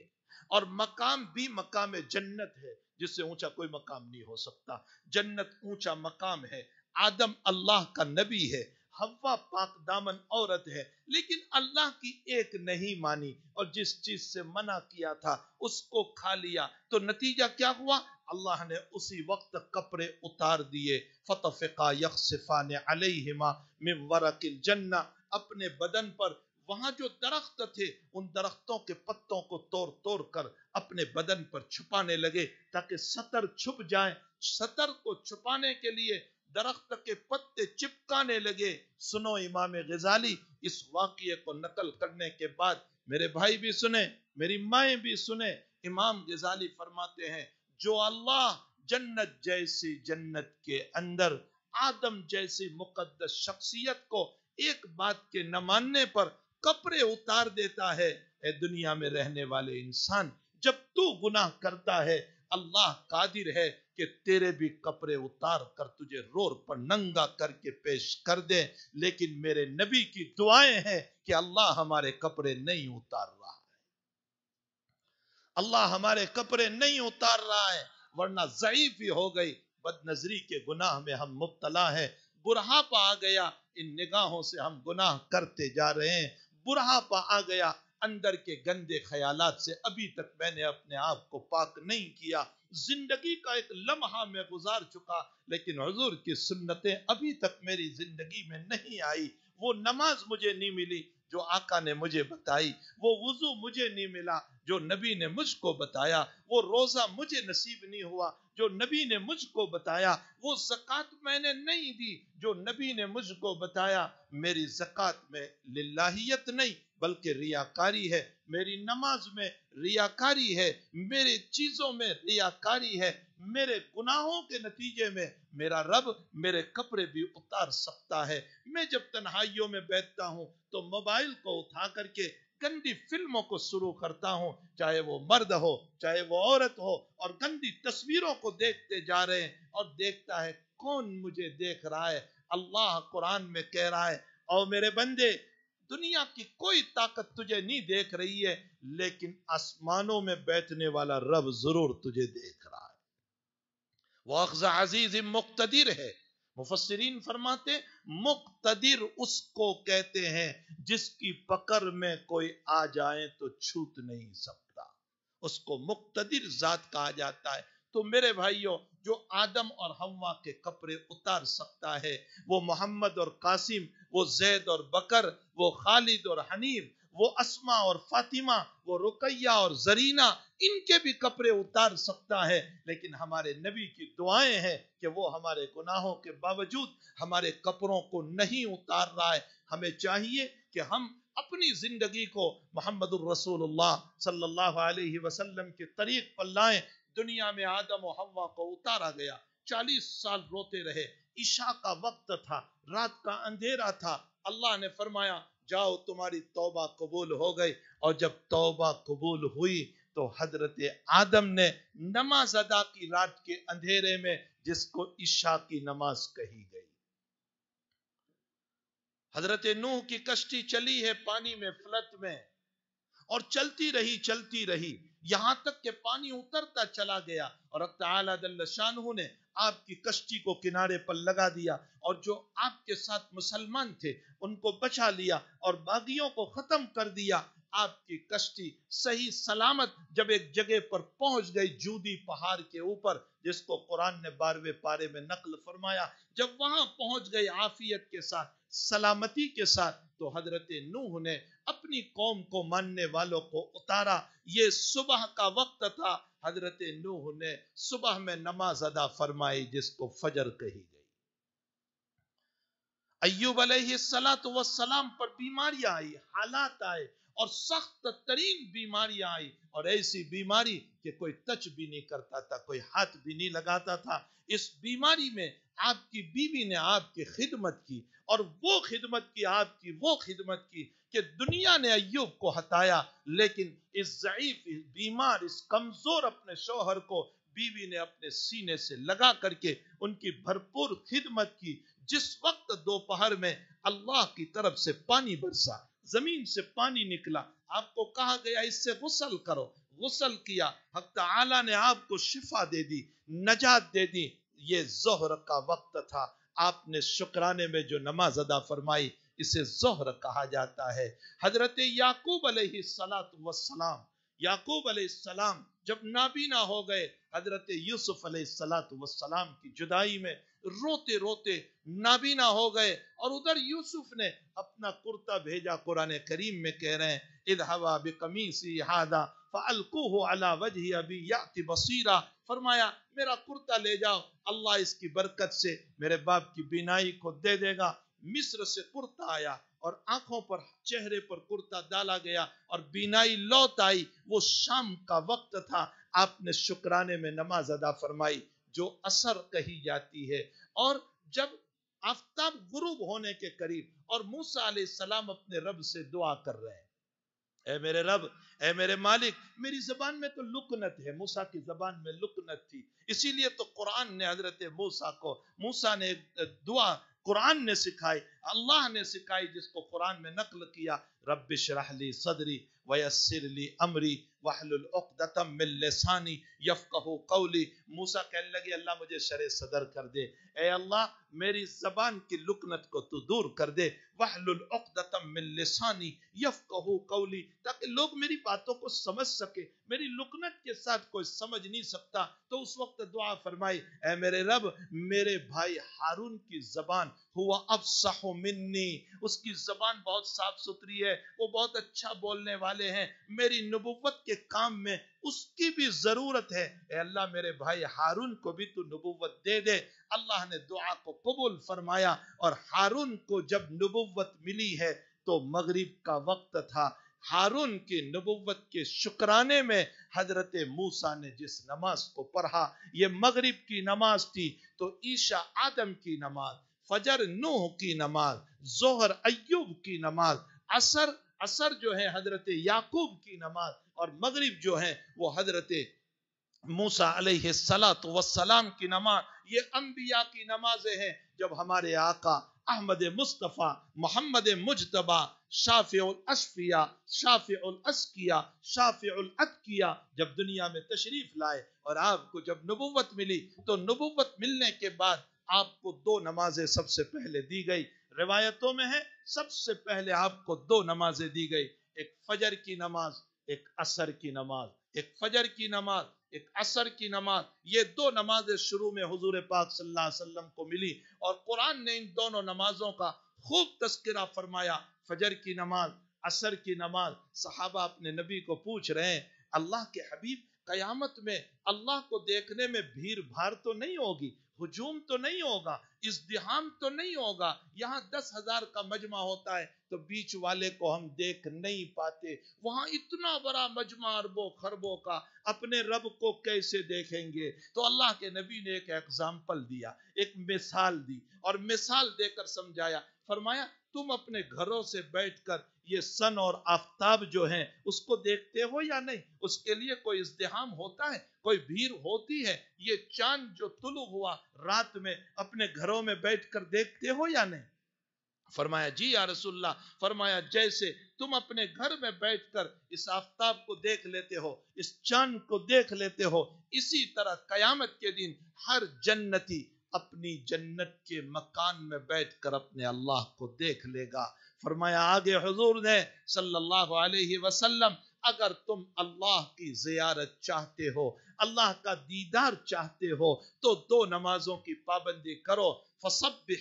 और मकाम भी मकाम जन्नत है जिससे ऊंचा कोई मकाम नहीं हो सकता जन्नत ऊंचा मकाम है आदम अल्लाह का नबी है हवा पाक दामन औरत है लेकिन अल्लाह की एक नहीं मानी और जिस चीज से मना किया था उसको खा लिया तो नतीजा क्या हुआ अल्लाह ने उसी वक्त कपड़े उतार दिए फतफ़ा यकसिफान अलहिमा मिवरकिल जन्ना अपने बदन पर वहां जो दरख्त थे उन दरख्तों के पत्तों को तोड़ तोड़ कर अपने बदन पर छुपाने लगे ताकि सतर छुप जाए सतर को छुपाने के लिए दरख्त के पत्ते चिपकाने लगे सुनो इमाम गजाली इस वाक्य को नकल करने के बाद मेरे भाई भी सुने मेरी माए भी सुने इमाम गजाली फरमाते हैं जो अल्लाह जन्नत जैसी जन्नत के अंदर आदम जैसी मुकदस शख्सियत को एक बात के न मानने पर कपड़े उतार देता है ए दुनिया में रहने वाले इंसान जब तू गुनाह करता है अल्लाह कादिर है कि तेरे भी कपड़े उतार कर तुझे रोर पर नंगा करके पेश कर दे लेकिन मेरे नबी की दुआएं हैं कि अल्लाह हमारे कपड़े नहीं उतार रहा है अल्लाह हमारे कपड़े नहीं उतार रहा है वरना ही हो गई बदनजरी के गुनाह में हम मुबतला है बुढ़ापा आ गया इन निगाहों से हम गुनाह करते जा रहे हैं बुढ़ापा आ गया अंदर के गंदे ख्यालात से अभी तक मैंने अपने आप को पाक नहीं किया जिंदगी का एक लम्हा मैं गुजार चुका लेकिन हजूर की सुन्नतें अभी तक मेरी जिंदगी में नहीं आई वो नमाज मुझे नहीं मिली जो आका ने मुझे बताई वो वजू मुझे नहीं मिला जो नबी ने मुझको बताया वो रोज़ा मुझे नसीब नहीं हुआ जो नबी ने मुझको बताया वो जक़ात मैंने नहीं दी जो नबी ने मुझको बताया मेरी जक़ात में लाहीत नहीं बल्कि रियाकारी है मेरी नमाज में रियाकारी है मेरे चीज़ों में रियाकारी है मेरे गुनाहों के नतीजे में मेरा रब मेरे कपड़े भी उतार सकता है मैं जब तन्हाइयों में बैठता हूँ तो मोबाइल को उठा करके गंदी फिल्मों को शुरू करता हूं चाहे वो मर्द हो चाहे वो औरत हो और गंदी तस्वीरों को देखते जा रहे हैं और देखता है कौन मुझे देख रहा है अल्लाह कुरान में कह रहा है और मेरे बंदे दुनिया की कोई ताकत तुझे नहीं देख रही है लेकिन आसमानों में बैठने वाला रब जरूर तुझे देख रहा है वो वह अजीज मुख्तदिर है मुफसरीन फरमाते मुक्तदिर उसको कहते हैं जिसकी पकड़ में कोई आ जाए तो छूट नहीं सकता उसको मुक्तदिर जात कहा जाता है तो मेरे भाइयों जो आदम और हवा के कपड़े उतार सकता है वो मोहम्मद और कासिम वो जैद और बकर वो खालिद और हनीफ वो असमा और फातिमा वो रुकैया और जरीना इनके भी कपड़े उतार सकता है लेकिन हमारे नबी की दुआएं हैं कि वो हमारे गुनाहों के बावजूद हमारे कपड़ों को नहीं उतार रहा है हमें चाहिए कि हम अपनी जिंदगी को मोहम्मद रसूलुल्लाह सल्लल्लाहु अलैहि वसल्लम के तरीक पर लाएं दुनिया में आदम और हवा को उतारा गया चालीस साल रोते रहे ईशा का वक्त था रात का अंधेरा था अल्लाह ने फरमाया जाओ तुम्हारी तौबा कबूल हो गई और जब तौबा कबूल हुई तो हजरत आदम ने नमाज अदा की रात के अंधेरे में जिसको ईशा की नमाज कही गई हजरत नूह की कश्ती चली है पानी में फ्लत में और चलती रही चलती रही यहां तक के पानी उतरता चला गया और अब शाहू ने आपकी कश्ती को किनारे पर लगा दिया और जो आपके साथ मुसलमान थे उनको बचा लिया और बागियों को खत्म कर दिया आपकी कश्ती सही सलामत जब एक जगह पर पहुंच गई जूदी पहाड़ के ऊपर जिसको कुरान ने बारहवें पारे में नकल फरमाया जब वहां पहुंच गई आफियत के साथ सलामती के साथ तो हजरत नूह ने अपनी कौम को मानने वालों को उतारा ये सुबह का वक्त था हजरत नूह ने सुबह में नमाज अदा फरमाई जिसको फजर कही गई अयुब सलात सलाम पर बीमारियां आई हालात आए और सख्त तरीन बीमारी आई और ऐसी बीमारी कि कोई टच भी नहीं करता था कोई हाथ भी नहीं लगाता था इस बीमारी में आपकी बीवी ने आपकी खिदमत की और वो खिदमत की आपकी वो खिदमत की कि दुनिया ने अयुब को हटाया लेकिन इस ज़यीफ इस बीमार इस कमज़ोर अपने शोहर को बीवी ने अपने सीने से लगा करके उनकी भरपूर खिदमत की जिस वक्त दोपहर में अल्लाह की तरफ से पानी बरसा जमीन से पानी निकला आपको कहा गया इससे गुसल करो गुसल किया हक आला ने आपको शिफा दे दी नजात दे दी ये जहर का वक्त था आपने शुक्राने में जो नमाज अदा फरमाई इसे जहर कहा जाता है हजरत याकूब सलात वसलाम याकूब सलाम जब नाबीना हो गए हजरत यूसुफ सलात वसलाम की जुदाई में रोते रोते नाबीना हो गए और उधर यूसुफ ने अपना कुर्ता भेजा कुरान करीम में कह रहे हैं इद हवा बेकमीसी हादा फ़लकूह अला वजह अभी याति बसीरा फरमाया मेरा कुर्ता ले जाओ अल्लाह इसकी बरकत से मेरे बाप की बिनाई को दे देगा मिस्र से कुर्ता आया और आंखों पर चेहरे पर कुर्ता डाला गया और बिनाई लौट आई वो शाम का वक्त था आपने शुक्राने में नमाज अदा फरमाई जो असर कही जाती है और जब आफ्ताब गुरुब होने के करीब और मूसा सलाम अपने रब से दुआ कर रहे हैं ए मेरे रब ए मेरे मालिक मेरी जबान में तो लुकनत है मूसा की जबान में लुकनत थी इसीलिए तो कुरान ने हजरत मूसा को मूसा ने दुआ कुरान ने सिखाई अल्लाह ने सिखाई जिसको कुरान में नकल किया रब सदरी वयसरली अमरी वाहलतम मिलसानी कौली मूसा कहने लगे अल्लाह मुझे शर सदर कर दे ए अल्लाह मेरी जबान की लुकनत को तू दूर कर दे वहलुलतम ताकि लोग मेरी बातों को समझ सके मेरी लुकनत के साथ कोई समझ नहीं सकता तो उस वक्त दुआ फरमाई ऐ मेरे रब मेरे भाई हारून की जबान हुआ अब सहो मिन्नी उसकी जबान बहुत साफ सुथरी है वो बहुत अच्छा बोलने वाले हैं मेरी नबूबत के काम में उसकी भी जरूरत है अल्लाह मेरे भाई हारून को भी तू नबुवत दे दे अल्लाह ने दुआ को कबूल फरमाया और हारून को जब नबुवत मिली है तो मगरिब का वक्त था हारून की नबुवत के शुक्राने में हजरत मूसा ने जिस नमाज को पढ़ा ये मगरिब की नमाज थी तो ईशा आदम की नमाज फजर नूह की नमाज जोहर अय्यूब की नमाज असर असर जो है हजरत याकूब की नमाज और मगरिब जो है वो हजरत मूसा सलात वसलाम की नमाज ये अम्बिया की नमाजें हैं जब हमारे आका अहमद मुस्तफ़ा मोहम्मद मुजतबा शाफ़ अशफिया शाफ़ जब दुनिया में तशरीफ़ लाए और आपको जब नबूवत मिली तो नबूवत मिलने के बाद आपको दो नमाजें सबसे पहले दी गई रिवायतों में है सबसे पहले आपको दो नमाजें दी गई एक फजर की नमाज एक असर की नमाज एक फजर की नमाज एक असर की नमाज ये दो नमाजें शुरू में हजूर पाक सल्लल्लाहु अलैहि वसल्लम को मिली और कुरान ने इन दोनों नमाजों का खूब तस्करा फरमाया फजर की नमाज असर की नमाज सहाबा अपने नबी को पूछ रहे हैं अल्लाह के हबीब कयामत में अल्लाह को देखने में भीड़ भाड़ तो नहीं होगी हुजूम तो नहीं होगा इज्तिहाम तो नहीं होगा यहाँ दस हजार का मजमा होता है तो बीच वाले को हम देख नहीं पाते वहां इतना बड़ा मजमा अरबों खरबों का अपने रब को कैसे देखेंगे तो अल्लाह के नबी ने एक एग्जाम्पल दिया एक मिसाल दी और मिसाल देकर समझाया फरमाया तुम अपने घरों से बैठकर ये सन और आफ्ताब जो है उसको देखते हो या नहीं उसके लिए कोई इज्तेहाम होता है कोई भीड़ होती है ये चांद जो तुलु हुआ रात में अपने घरों में बैठकर देखते हो या नहीं फरमाया जी या रसुल्ला फरमाया जैसे तुम अपने घर में बैठकर इस आफ्ताब को देख लेते हो इस चांद को देख लेते हो इसी तरह कयामत के दिन हर जन्नती अपनी जन्नत के मकान में बैठकर अपने अल्लाह को देख लेगा फरमाया आगे हजूर ने सल्लल्लाहु अलैहि वसल्लम अगर तुम अल्लाह की जियारत चाहते हो अल्लाह का दीदार चाहते हो तो दो नमाजों की पाबंदी करो फसब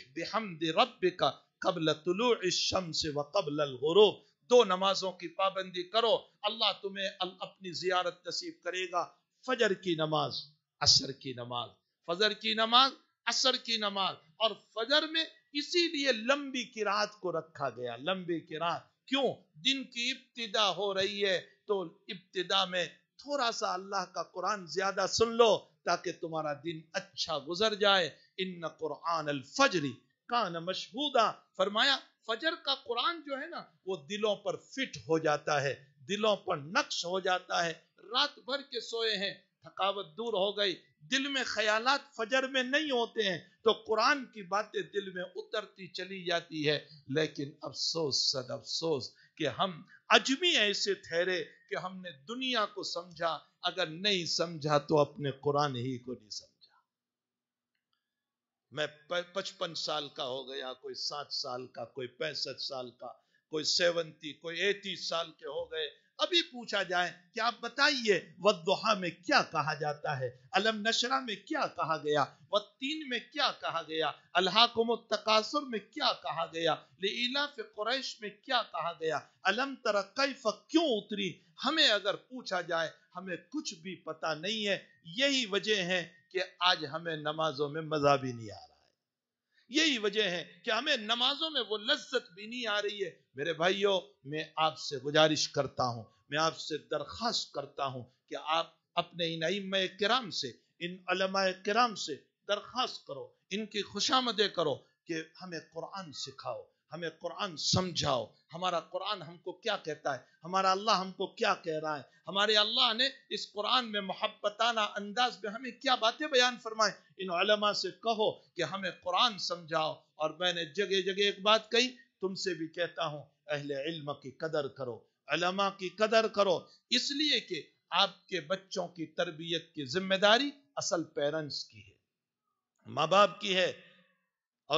रब का कबल तुलु से व कबल गरूब दो नमाजों की पाबंदी करो अल्लाह तुम्हें अपनी जियारत नसीब करेगा फजर की नमाज असर की नमाज फजर की नमाज असर की नमाज और फजर में इसीलिए लंबी किरात को रखा गया लंबी किरात क्यों दिन की इब्तिदा हो रही है तो इब्तिदा में थोड़ा सा अल्लाह का कुरान ज्यादा सुन लो ताकि तुम्हारा दिन अच्छा गुजर जाए इन कुरान अल फजरी कान मशहूदा फरमाया फजर का कुरान जो है ना वो दिलों पर फिट हो जाता है दिलों पर नक्श हो जाता है रात भर के सोए हैं थकावट दूर हो गई दिल में ख्यालात फजर में नहीं होते हैं तो कुरान की बातें दिल में उतरती चली जाती है लेकिन अफसोस सद अफसोस कि हम अजमी ऐसे ठहरे कि हमने दुनिया को समझा अगर नहीं समझा तो अपने कुरान ही को नहीं समझा मैं पचपन साल का हो गया कोई सात साल का कोई पैंसठ साल का कोई सेवेंटी कोई एटी साल के हो गए अभी पूछा जाए कि आप बताइए वदोहा में क्या कहा जाता है अलम नशरा में क्या कहा गया व तीन में क्या कहा गया अल्हाकुम तकासुर में क्या कहा गया लीला कुरैश में क्या कहा गया अलम तरक्फ क्यों उतरी हमें अगर पूछा जाए हमें कुछ भी पता नहीं है यही वजह है कि आज हमें नमाजों में मजा भी नहीं आ रहा यही वजह है कि हमें नमाजों में वो लज्जत भी नहीं आ रही है मेरे भाइयों मैं आपसे गुजारिश करता हूँ मैं आपसे दरख्वास्त करता हूँ कि आप अपने इन अम कराम से इन कराम से दरख्वास्त करो इनकी खुशामदे करो कि हमें कुरान सिखाओ हमें कुरान समझाओ हमारा कुरान हमको क्या कहता है हमारा अल्लाह हमको क्या कह रहा है हमारे अल्लाह ने इस कुरान में मोहब्बताना अंदाज में हमें क्या बातें बयान फरमाए इन उलमा से कहो कि हमें कुरान समझाओ और मैंने जगह जगह एक बात कही तुमसे भी कहता हूँ अहले इल्म की कदर करो उलमा की कदर करो इसलिए कि आपके बच्चों की तरबियत की जिम्मेदारी असल पेरेंट्स की है माँ बाप की है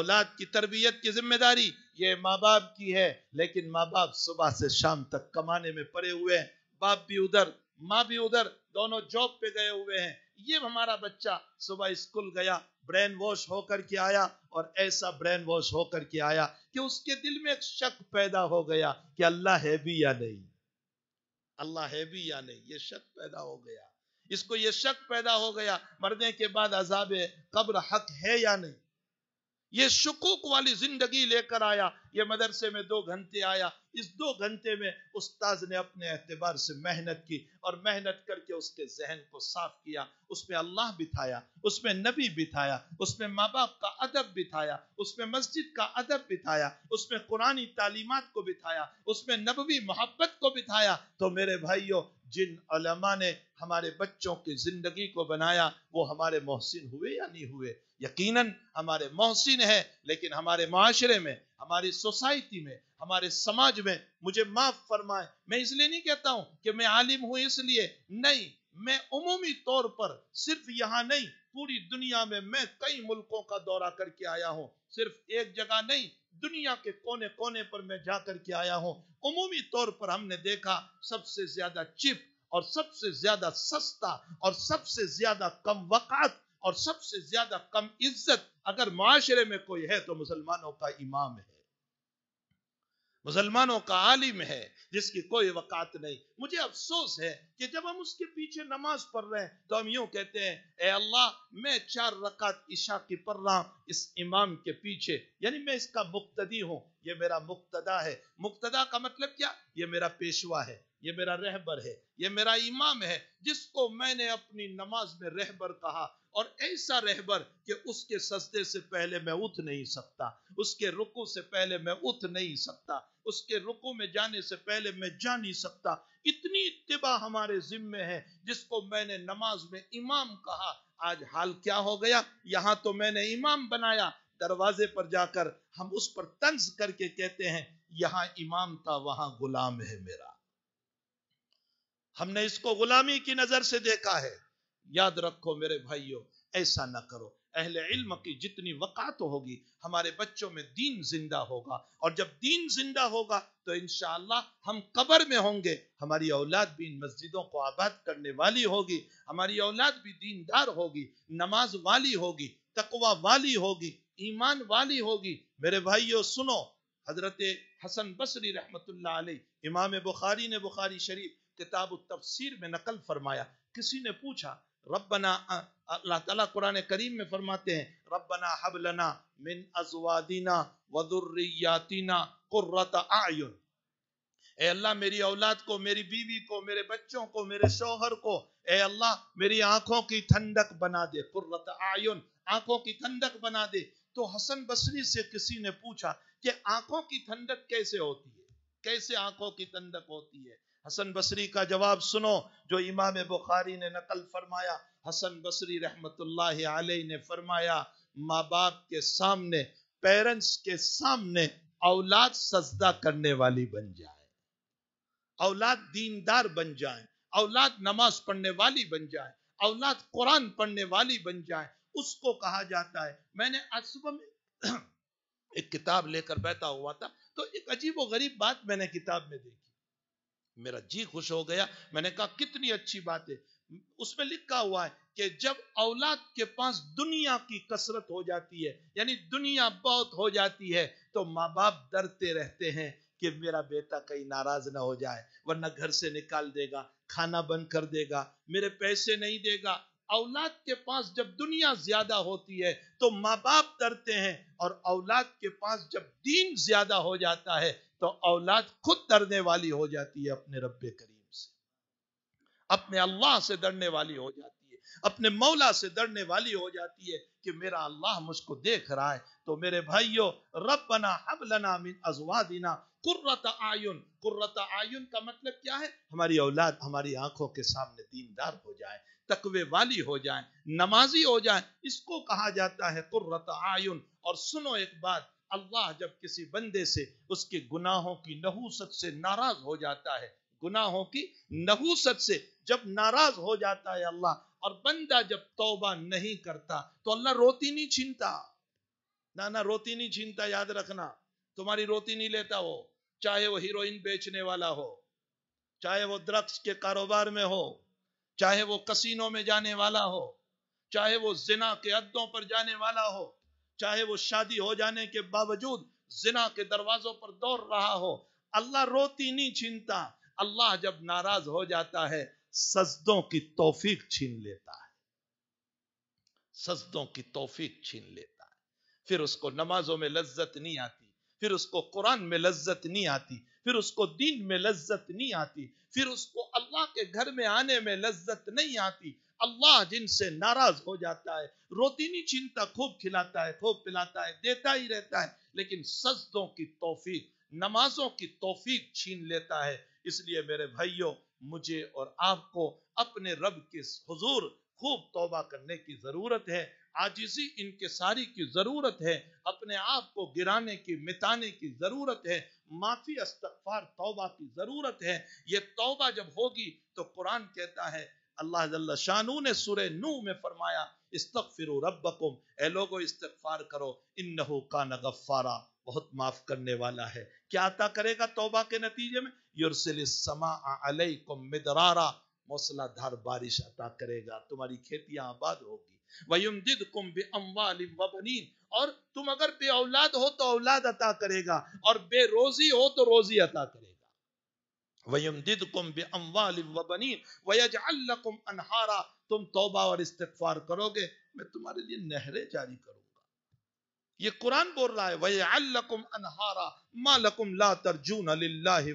औलाद की तरबियत की जिम्मेदारी ये माँ बाप की है लेकिन माँ बाप सुबह से शाम तक कमाने में पड़े हुए हैं बाप भी उधर माँ भी उधर दोनों जॉब पे गए हुए हैं ये हमारा बच्चा सुबह स्कूल गया ब्रेन वॉश होकर के आया और ऐसा ब्रेन वॉश होकर के आया कि उसके दिल में एक शक पैदा हो गया कि अल्लाह है भी या नहीं अल्लाह है भी या नहीं ये शक पैदा हो गया इसको ये शक पैदा हो गया मरने के बाद अजाब कब्र हक है या नहीं ये शकूक वाली जिंदगी लेकर आया ये मदरसे में दो घंटे आया इस दो घंटे में उस्ताद ने अपने एतबार से मेहनत की और मेहनत करके उसके जहन को साफ किया उसमें अल्लाह बिठाया उसमें नबी बिठाया उसमें माँ बाप का अदब बिठाया उसमें मस्जिद का अदब बिठाया उसमें कुरानी तालीमत को बिठाया उसमें नबवी मोहब्बत को बिठाया तो मेरे भाइयों जिन अलमा ने हमारे बच्चों की जिंदगी को बनाया वो हमारे मोहसिन हुए या नहीं हुए यकीनन हमारे मोहसिन है लेकिन हमारे माशरे में हमारी सोसाइटी में हमारे समाज में मुझे माफ फरमाए मैं इसलिए नहीं कहता हूं कि मैं आलिम हूं इसलिए नहीं मैं उमूमी तौर पर सिर्फ यहाँ नहीं पूरी दुनिया में मैं कई मुल्कों का दौरा करके आया हूँ सिर्फ एक जगह नहीं दुनिया के कोने कोने पर मैं जाकर के आया हूं उमूमी तौर पर हमने देखा सबसे ज्यादा चिप और सबसे ज्यादा सस्ता और सबसे ज्यादा कम वक़ात और सबसे ज्यादा कम इज्जत अगर माशरे में कोई है तो मुसलमानों का इमाम है मुसलमानों का आलिम है जिसकी कोई वक़ात नहीं मुझे अफसोस है कि जब हम उसके पीछे नमाज पढ़ रहे हैं तो हम यूं कहते हैं ए अल्लाह मैं चार रकात ईशा की पढ़ रहा हूं इस इमाम के पीछे यानी मैं इसका मुक्तदी हूं ये मेरा मुक्तदा है मुक्तदा का मतलब क्या ये मेरा पेशवा है ये मेरा रहबर है ये मेरा इमाम है जिसको मैंने अपनी नमाज में रहबर कहा और ऐसा रहबर कि उसके सजदे से पहले मैं उठ नहीं सकता उसके रुकों से पहले मैं उठ नहीं सकता उसके रुकों में जाने से पहले मैं जा नहीं सकता इतनी इतबा हमारे जिम्मे है जिसको मैंने नमाज में इमाम कहा आज हाल क्या हो गया यहाँ तो मैंने इमाम बनाया दरवाजे पर जाकर हम उस पर तंज करके कहते हैं यहाँ इमाम था वहां गुलाम है मेरा हमने इसको गुलामी की नजर से देखा है याद रखो मेरे भाइयों ऐसा ना करो अहल इल्म की जितनी वक़ात होगी हमारे बच्चों में दीन जिंदा होगा और जब दीन जिंदा होगा तो इन हम कब्र में होंगे हमारी औलाद भी इन मस्जिदों को आबाद करने वाली होगी हमारी औलाद भी दीनदार होगी नमाज वाली होगी तकवा वाली होगी ईमान वाली होगी मेरे भाइयों सुनो हजरत हसन बसरी रहमत इमाम बुखारी ने बुखारी शरीफ किताब तफसीर में नकल फरमाया किसी ने पूछा रबना अल्लाह ताला कुरान करीम में फरमाते हैं रबना हबलना मिन आयुन ए अल्लाह मेरी औलाद को मेरी बीवी को मेरे बच्चों को मेरे शोहर को ए अल्लाह मेरी आंखों की ठंडक बना दे कुर्रत आयुन आंखों की ठंडक बना दे तो हसन बसरी से किसी ने पूछा कि आंखों की ठंडक कैसे होती है कैसे आंखों की ठंडक होती है हसन बसरी का जवाब सुनो जो इमाम बुखारी ने नकल फरमाया हसन बसरी रहमत आलही ने फरमाया माँ बाप के सामने पेरेंट्स के सामने औलाद सजदा करने वाली बन जाए औलाद दीनदार बन जाए औलाद नमाज पढ़ने वाली बन जाए औलाद कुरान पढ़ने वाली बन जाए उसको कहा जाता है मैंने आज सुबह में एक किताब लेकर बैठा हुआ था तो एक अजीब व गरीब बात मैंने किताब में देखी मेरा जी खुश हो गया मैंने कहा कितनी अच्छी बात है उसमें लिखा हुआ है कि जब औलाद के पास दुनिया की कसरत हो जाती है यानी दुनिया बहुत हो जाती है तो माँ बाप डरते रहते हैं कि मेरा बेटा कहीं नाराज ना हो जाए वरना घर से निकाल देगा खाना बंद कर देगा मेरे पैसे नहीं देगा औलाद के पास जब दुनिया ज्यादा होती है तो माँ बाप डरते हैं और औलाद के पास जब दीन ज्यादा हो जाता है तो औलाद खुद डरने वाली हो जाती है अपने रब करीम से अपने अल्लाह से डरने वाली हो जाती है अपने मौला से डरने वाली हो जाती है कि मेरा अल्लाह मुझको देख रहा है तो मेरे भाइयों रब बना हबलना मिन अजवादिना कुर्रत आयुन कुर्रत आयुन का मतलब क्या है हमारी औलाद हमारी आंखों के सामने दीनदार हो जाए तकवे वाली हो जाए नमाजी हो जाए इसको कहा जाता है कुर्रत आयुन और सुनो एक बात अल्लाह जब किसी बंदे से उसके गुनाहों की नहूसत से नाराज हो जाता है गुनाहों की नहूसत से जब नाराज हो जाता है अल्लाह और बंदा जब तौबा नहीं करता तो अल्लाह रोती नहीं छीनता ना ना रोती नहीं छीनता याद रखना तुम्हारी रोती नहीं लेता वो चाहे वो हीरोइन बेचने वाला हो चाहे वो द्रग्स के कारोबार में हो चाहे वो कसीनों में जाने वाला हो चाहे वो जिना के अद्दों पर जाने वाला हो चाहे वो शादी हो जाने के बावजूद जिना के दरवाजों पर दौड़ रहा हो अल्लाह रोती नहीं छीनता अल्लाह जब नाराज हो जाता है सजदों की तोफीक छीन लेता है सजदों की तोफीक छीन लेता है फिर उसको नमाजों में लज्जत नहीं आती फिर उसको कुरान में लज्जत नहीं आती फिर उसको दीन में लज्जत नहीं आती फिर उसको अल्लाह के घर में आने में लज्जत नहीं आती अल्लाह जिनसे नाराज हो जाता है रोती नहीं चिंता खूब खिलाता है खूब पिलाता है देता ही रहता है लेकिन सजदों की तोफीक नमाजों की तोफीक छीन लेता है इसलिए मेरे भाइयों मुझे और आपको अपने रब के हुजूर खूब तौबा करने की ज़रूरत है आजिजी इनके सारी की ज़रूरत है अपने आप को गिराने की मिटाने की ज़रूरत है माफ़ी अस्तफार तौबा की ज़रूरत है ये तौबा जब होगी तो कुरान कहता है अल्लाह शानू ने सुर नू में फरमाया इस्तक फिर रबकुम ए लोगो इस्तफार करो इन का नगफारा बहुत माफ करने वाला है क्या अता करेगा तोबा के नतीजे में युरसलिसमादरारा मौसलाधार बारिश अता करेगा तुम्हारी खेतियां आबाद होगी वयुम जिद कुम और तुम अगर बे औलाद हो तो औलाद अता करेगा और बेरोजी हो तो रोजी अता करेगा अनहारा तुम तौबा और इस्तफार करोगे मैं तुम्हारे लिए नहरें जारी करूंगा ये कुरान बोल रहा है वयम अनहारा मालकुम ला तरजून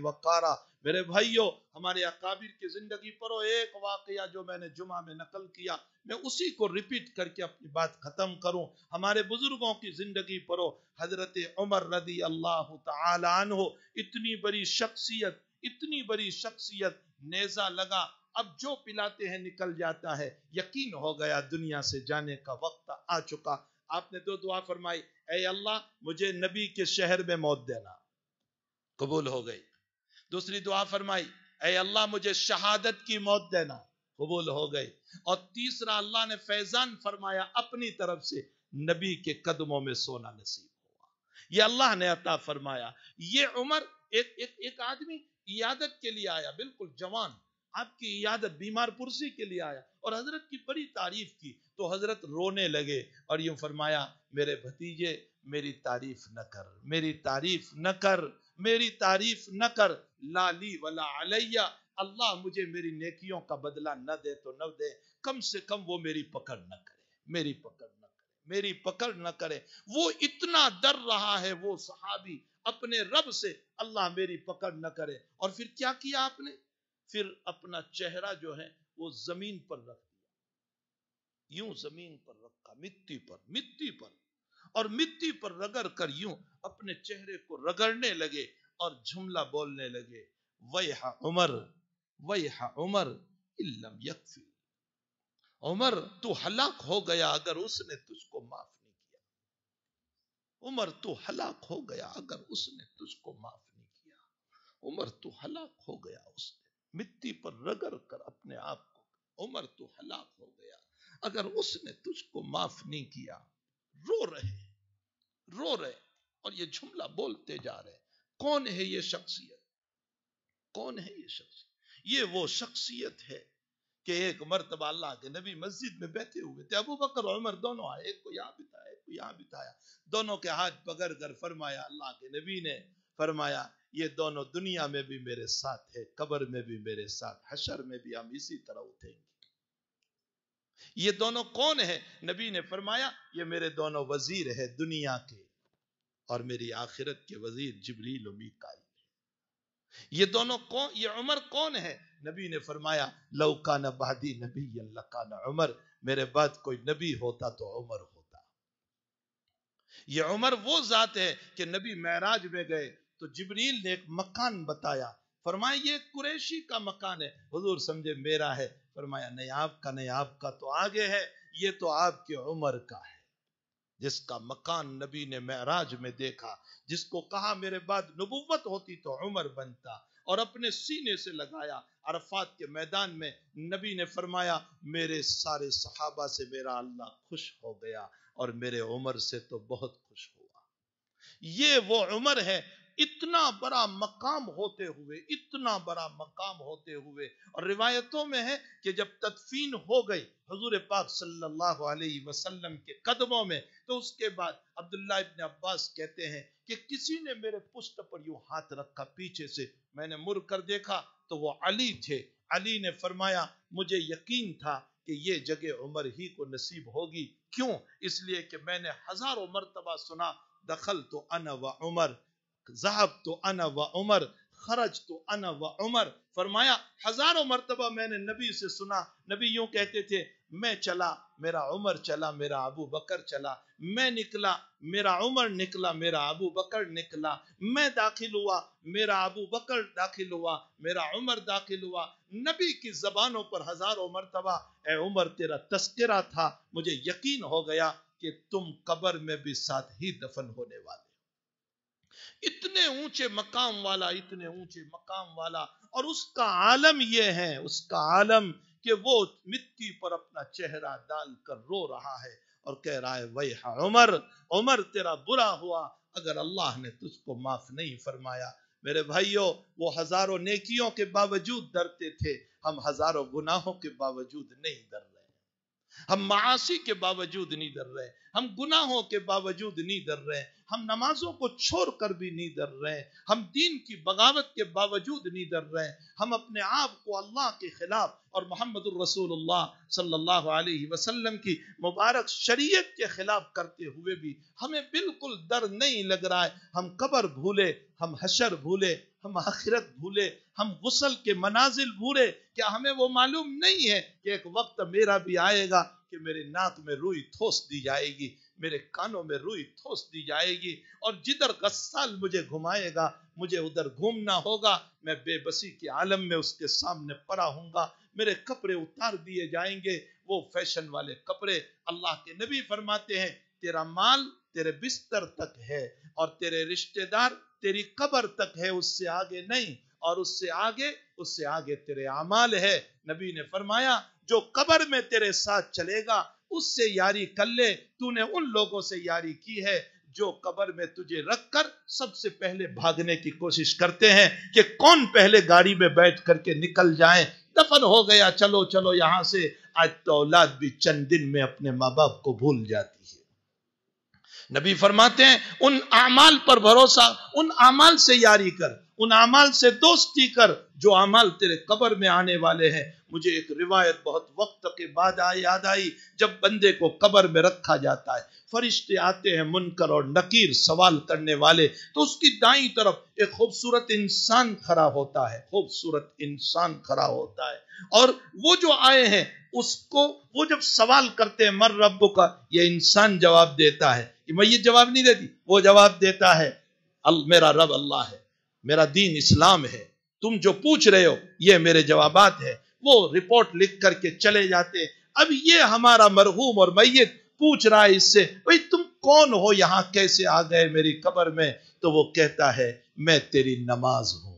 वकारा मेरे भाइयों हमारे अकाबिर की जिंदगी पढ़ो एक वाकया जो मैंने जुमा में नकल किया मैं उसी को रिपीट करके अपनी बात खत्म करूं हमारे बुजुर्गों की जिंदगी पढ़ो हजरत उमर रदी अल्लाह तन इतनी बड़ी शख्सियत इतनी बड़ी शख्सियत नेजा लगा अब जो पिलाते हैं निकल जाता है यकीन हो गया दुनिया से जाने का वक्त आ चुका आपने दो दुआ फरमाई ए अल्लाह मुझे नबी के शहर में मौत देना कबूल हो गई दूसरी दुआ फरमाई ए अल्लाह मुझे शहादत की मौत देना कबूल हो गई और तीसरा अल्लाह ने फैजान फरमाया अपनी तरफ से नबी के कदमों में सोना नसीब हुआ ये अल्लाह ने अता फरमाया ये उमर एक एक, एक आदमी इयादत के लिए आया बिल्कुल जवान आपकी इयादत बीमार पुरसी के लिए आया और हजरत की बड़ी तारीफ की तो हजरत रोने लगे और यूं फरमाया मेरे भतीजे मेरी तारीफ न कर मेरी तारीफ न कर मेरी तारीफ न कर लाली वला अलैया अल्लाह मुझे मेरी नेकियों का बदला न दे तो न दे कम से कम वो मेरी पकड़ न करे मेरी पकड़ मेरी पकड़ न करे वो इतना डर रहा है वो सहाबी अपने रब से अल्लाह मेरी पकड़ न करे और फिर क्या किया आपने फिर अपना चेहरा जो है वो जमीन पर रख दिया यूं जमीन पर रखा मिट्टी पर मिट्टी पर और मिट्टी पर रगड़ कर यूं अपने चेहरे को रगड़ने लगे और झुमला बोलने लगे वह उमर वह उमर इल्लम यकफी उमर तू हलाक हो गया अगर उसने तुझको माफ नहीं किया उमर तू हलाक हो गया अगर उसने तुझको माफ नहीं किया उमर तू हलाक हो गया उसने मिट्टी पर रगड़ कर अपने आप को उमर तू हलाक हो गया अगर उसने तुझको माफ नहीं किया रो रहे रो रहे और ये जुमला बोलते जा रहे कौन है ये शख्सियत कौन है ये शख्सियत ये वो शख्सियत है कि एक मरतबा अल्लाह के नबी मस्जिद में बैठे हुए थे अबू बकर उमर दोनों आए एक को यहाँ बिताया एक को यहाँ बिताया दोनों के हाथ पकड़ कर फरमाया अल्लाह के नबी ने फरमाया ये दोनों दुनिया में भी मेरे साथ है कब्र में भी मेरे साथ हशर में भी हम इसी तरह उठेंगे ये दोनों कौन है नबी ने फरमाया ये मेरे दोनों वजीर है दुनिया के और मेरी आखिरत के वजीर जिबरील उमीकाई ये दोनों कौन ये उमर कौन है नबी ने फरमाया लौका न बहदी नबी अल्लाह न उमर मेरे बाद कोई नबी होता तो उमर होता ये उमर वो जात है कि नबी महराज में गए तो जबरील ने एक मकान बताया फरमाया ये कुरैशी का मकान है हुजूर समझे मेरा है फरमाया नहीं आपका नहीं आपका तो आगे है ये तो आपके उमर का है जिसका मकान नबी ने महराज में देखा जिसको कहा मेरे बाद नबुवत होती तो उमर बनता और अपने सीने से लगाया अरफात के मैदान में नबी ने फरमाया मेरे सारे सहाबा से मेरा अल्लाह खुश हो गया और मेरे उमर से तो बहुत खुश हुआ ये वो उमर है इतना बड़ा मकाम होते हुए इतना बड़ा मकाम होते हुए और रिवायतों में है कि जब तदफीन हो गई हजूर पाक सल्लल्लाहु अलैहि वसल्लम के कदमों में तो उसके बाद अब्दुल्ला इबन अब्बास कहते हैं कि किसी ने मेरे पुष्ट पर यूं हाथ रखा पीछे से मैंने मुड़ कर देखा तो वो अली थे अली ने फरमाया मुझे यकीन था कि ये जगह उमर ही को नसीब होगी क्यों इसलिए कि मैंने हजारों मरतबा सुना दखल तो अन व उमर जहाब तो अन व उमर खरज तो अन व उमर फरमाया हजारों मरतबा मैंने नबी से सुना नबी यूं कहते थे मैं चला मेरा उमर चला मेरा अबू बकर चला मैं निकला मेरा उमर निकला मेरा अबू बकर निकला मैं दाखिल हुआ मेरा अबू बकर दाखिल हुआ मेरा उमर दाखिल हुआ नबी की जबानों पर हजारों मरतबा ए उमर तेरा तस्करा था मुझे यकीन हो गया कि तुम कबर में भी साथ ही दफन होने वाले इतने ऊंचे मकाम वाला इतने ऊंचे मकाम वाला और उसका आलम यह है उसका आलम कि वो मिट्टी पर अपना चेहरा डाल कर रो रहा है और कह रहा है वही उमर उमर तेरा बुरा हुआ अगर अल्लाह ने तुझको माफ नहीं फरमाया मेरे भाइयों वो हजारों नेकियों के बावजूद डरते थे हम हजारों गुनाहों के बावजूद नहीं डर रहे हम मासी के बावजूद नहीं डर रहे हम गुनाहों के बावजूद नहीं डर रहे हम नमाजों को छोड़ कर भी नहीं डर रहे हम दीन की बगावत के बावजूद नहीं डर रहे हम अपने आप को अल्लाह के खिलाफ और मोहम्मद रसूलुल्लाह सल्लल्लाहु अलैहि वसल्लम की मुबारक शरीयत के खिलाफ करते हुए भी हमें बिल्कुल डर नहीं लग रहा है हम कबर भूले हम हशर भूले हम आखिरत भूले हम गुसल के मनाजिल भूले क्या हमें वो मालूम नहीं है कि एक वक्त मेरा भी आएगा कि मेरे नाक में रुई ठोस दी जाएगी मेरे कानों में रुई ठोस दी जाएगी और जिधर गस्साल मुझे घुमाएगा मुझे उधर घूमना होगा मैं बेबसी के आलम में उसके सामने पड़ा हूँ मेरे कपड़े उतार दिए जाएंगे वो फैशन वाले कपड़े अल्लाह के नबी फरमाते हैं तेरा माल तेरे बिस्तर तक है और तेरे रिश्तेदार तेरी कबर तक है उससे आगे नहीं और उससे आगे उससे आगे तेरे अमाल है नबी ने फरमाया जो कबर में तेरे साथ चलेगा उससे यारी कर ले तूने उन लोगों से यारी की है जो कबर में तुझे रखकर सबसे पहले भागने की कोशिश करते हैं कि कौन पहले गाड़ी में बैठ करके निकल जाए दफन हो गया चलो चलो यहां से आज तो औलाद भी चंद दिन में अपने माँ बाप को भूल जाती नबी फरमाते हैं उन अमाल पर भरोसा उन अमाल से यारी कर उन अमाल से दोस्ती कर जो अमाल तेरे कबर में आने वाले हैं मुझे एक रिवायत बहुत वक्त के बाद आई याद आई जब बंदे को कबर में रखा जाता है फरिश्ते आते हैं मुनकर और नकीर सवाल करने वाले तो उसकी दाई तरफ एक खूबसूरत इंसान खड़ा होता है खूबसूरत इंसान खड़ा होता है और वो जो आए हैं उसको वो जब सवाल करते हैं मर रब का यह इंसान जवाब देता है मैत जवाब नहीं देती वो जवाब देता है अल मेरा रब अल्लाह है मेरा दीन इस्लाम है तुम जो पूछ रहे हो ये मेरे जवाब है वो रिपोर्ट लिख करके चले जाते अब ये हमारा मरहूम और मैत पूछ रहा है इससे भाई तुम कौन हो यहाँ कैसे आ गए मेरी कबर में तो वो कहता है मैं तेरी नमाज हूं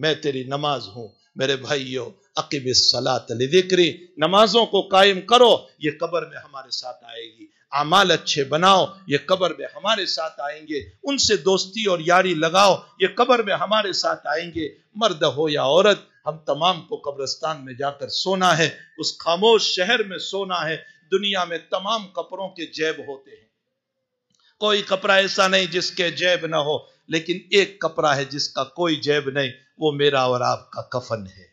मैं तेरी नमाज हूं मेरे भाइयों अकीब सलात लिदिक्री नमाजों को कायम करो ये कबर में हमारे साथ आएगी अमाल अच्छे बनाओ ये कब्र में हमारे साथ आएंगे उनसे दोस्ती और यारी लगाओ ये कब्र में हमारे साथ आएंगे मर्द हो या औरत हम तमाम को कब्रस्तान में जाकर सोना है उस खामोश शहर में सोना है दुनिया में तमाम कपड़ों के जैब होते हैं कोई कपड़ा ऐसा नहीं जिसके जैब ना हो लेकिन एक कपड़ा है जिसका कोई जैब नहीं वो मेरा और आपका कफन है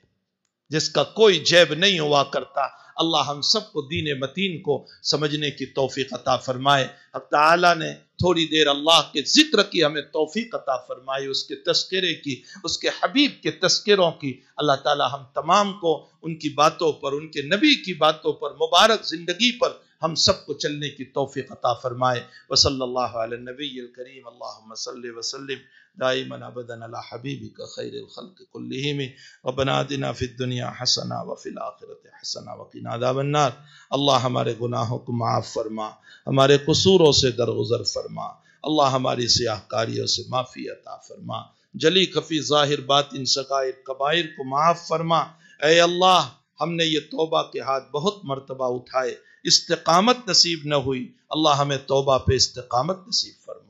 जिसका कोई जैब नहीं हुआ करता अल्लाह हम सबको दीन मतीन को समझने की तोफ़ी अता फरमाए अब ताला ने थोड़ी देर अल्लाह के जिक्र की हमें तोफ़ी अता फरमाए उसके तस्करे की उसके हबीब के तस्करों की अल्लाह ताला हम तमाम को उनकी बातों पर उनके नबी की बातों पर मुबारक ज़िंदगी पर हम सबको चलने की तोफ़ी अता फरमाए वसल्ला नबी करीम अल्लाह वसलम دائما ابدا على حبيبك خير खैर كلهم ربنا اتنا في الدنيا حسنه وفي हसना حسنه وقنا عذاب النار الله अल्लाह हमारे गुनाहों को माफ़ फरमा हमारे कसूरों से दरगुजर फरमा अल्लाह हमारी सियाहकारियों से माफ़ी अता फरमा जली खफी ज़ाहिर बात इन शकायर कबायर को माफ़ फरमा ए अल्लाह हमने ये तोबा के हाथ बहुत मरतबा उठाए इस्तकामत नसीब न हुई अल्लाह हमें तोबा पे इस्तकामत नसीब फरमा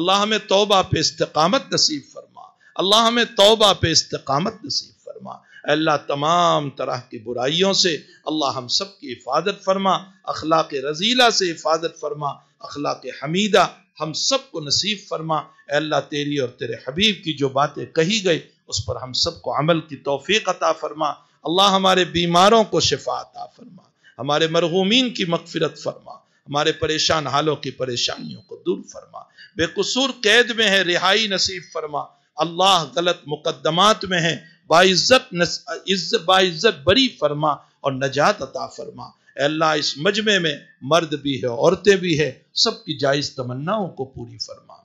अल्लाह हमें तोबा पे इस्तकामत नसीब फरमा अल्लाह हमें तोबा पे इस्तकामत नसीब फरमा अल्लाह तमाम तरह की बुराइयों से अल्लाह हम सब की हिफाजत फरमा अखलाक रजीला से हिफाजत फरमा अखलाक हमीदा हम सब को नसीब फरमा अल्लाह तेरी और तेरे हबीब की जो बातें कही गई उस पर हम सबको अमल की तोफ़ी अता फरमा अल्लाह हमारे बीमारों को शिफा अता फरमा हमारे मरहूमिन की मकफिरत फरमा हमारे परेशान हालों की परेशानियों को दूर फरमा बेकसूर कैद में है रिहाई नसीब फरमा अल्लाह गलत मुकदमात में है बाइज्जत इज्जत बाइज्जत बरी फरमा और नजात अता फरमा अल्लाह इस मजमे में मर्द भी है औरतें भी है सबकी जायज़ तमन्नाओं को पूरी फरमा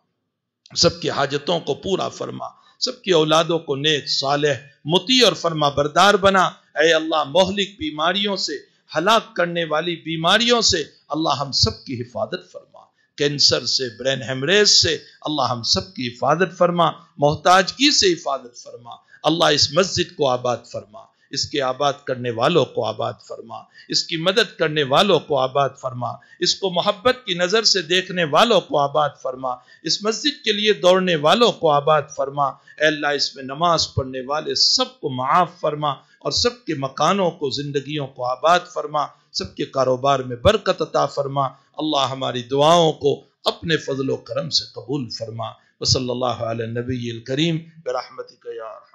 सबकी हाजतों को पूरा फरमा सबकी औलादों को नेक साल मुती और फरमा बरदार बना अय अल्लाह मोहलिक बीमारियों से हलाक करने वाली बीमारियों से अल्लाह हम सबकी हिफाजत फरमा कैंसर से ब्रेन हेमरेज से अल्लाह हम सब की हिफाजत फरमा मोहताजगी से हिफाजत फरमा अल्लाह इस मस्जिद को आबाद फरमा इसके आबाद करने वालों को आबाद फरमा इसकी मदद करने वालों को आबाद फरमा इसको मोहब्बत की नज़र से देखने वालों को आबाद फरमा इस मस्जिद के लिए दौड़ने वालों को आबाद फरमा अल्लाह इसमें नमाज पढ़ने वाले सबको माफ़ फरमा और सबके मकानों को ज़िंदगियों को आबाद फरमा सबके कारोबार में बरकत अता फरमा अल्लाह हमारी दुआओं को अपने फजल करम से कबूल फरमा वसल नबी करीम बरहमत यार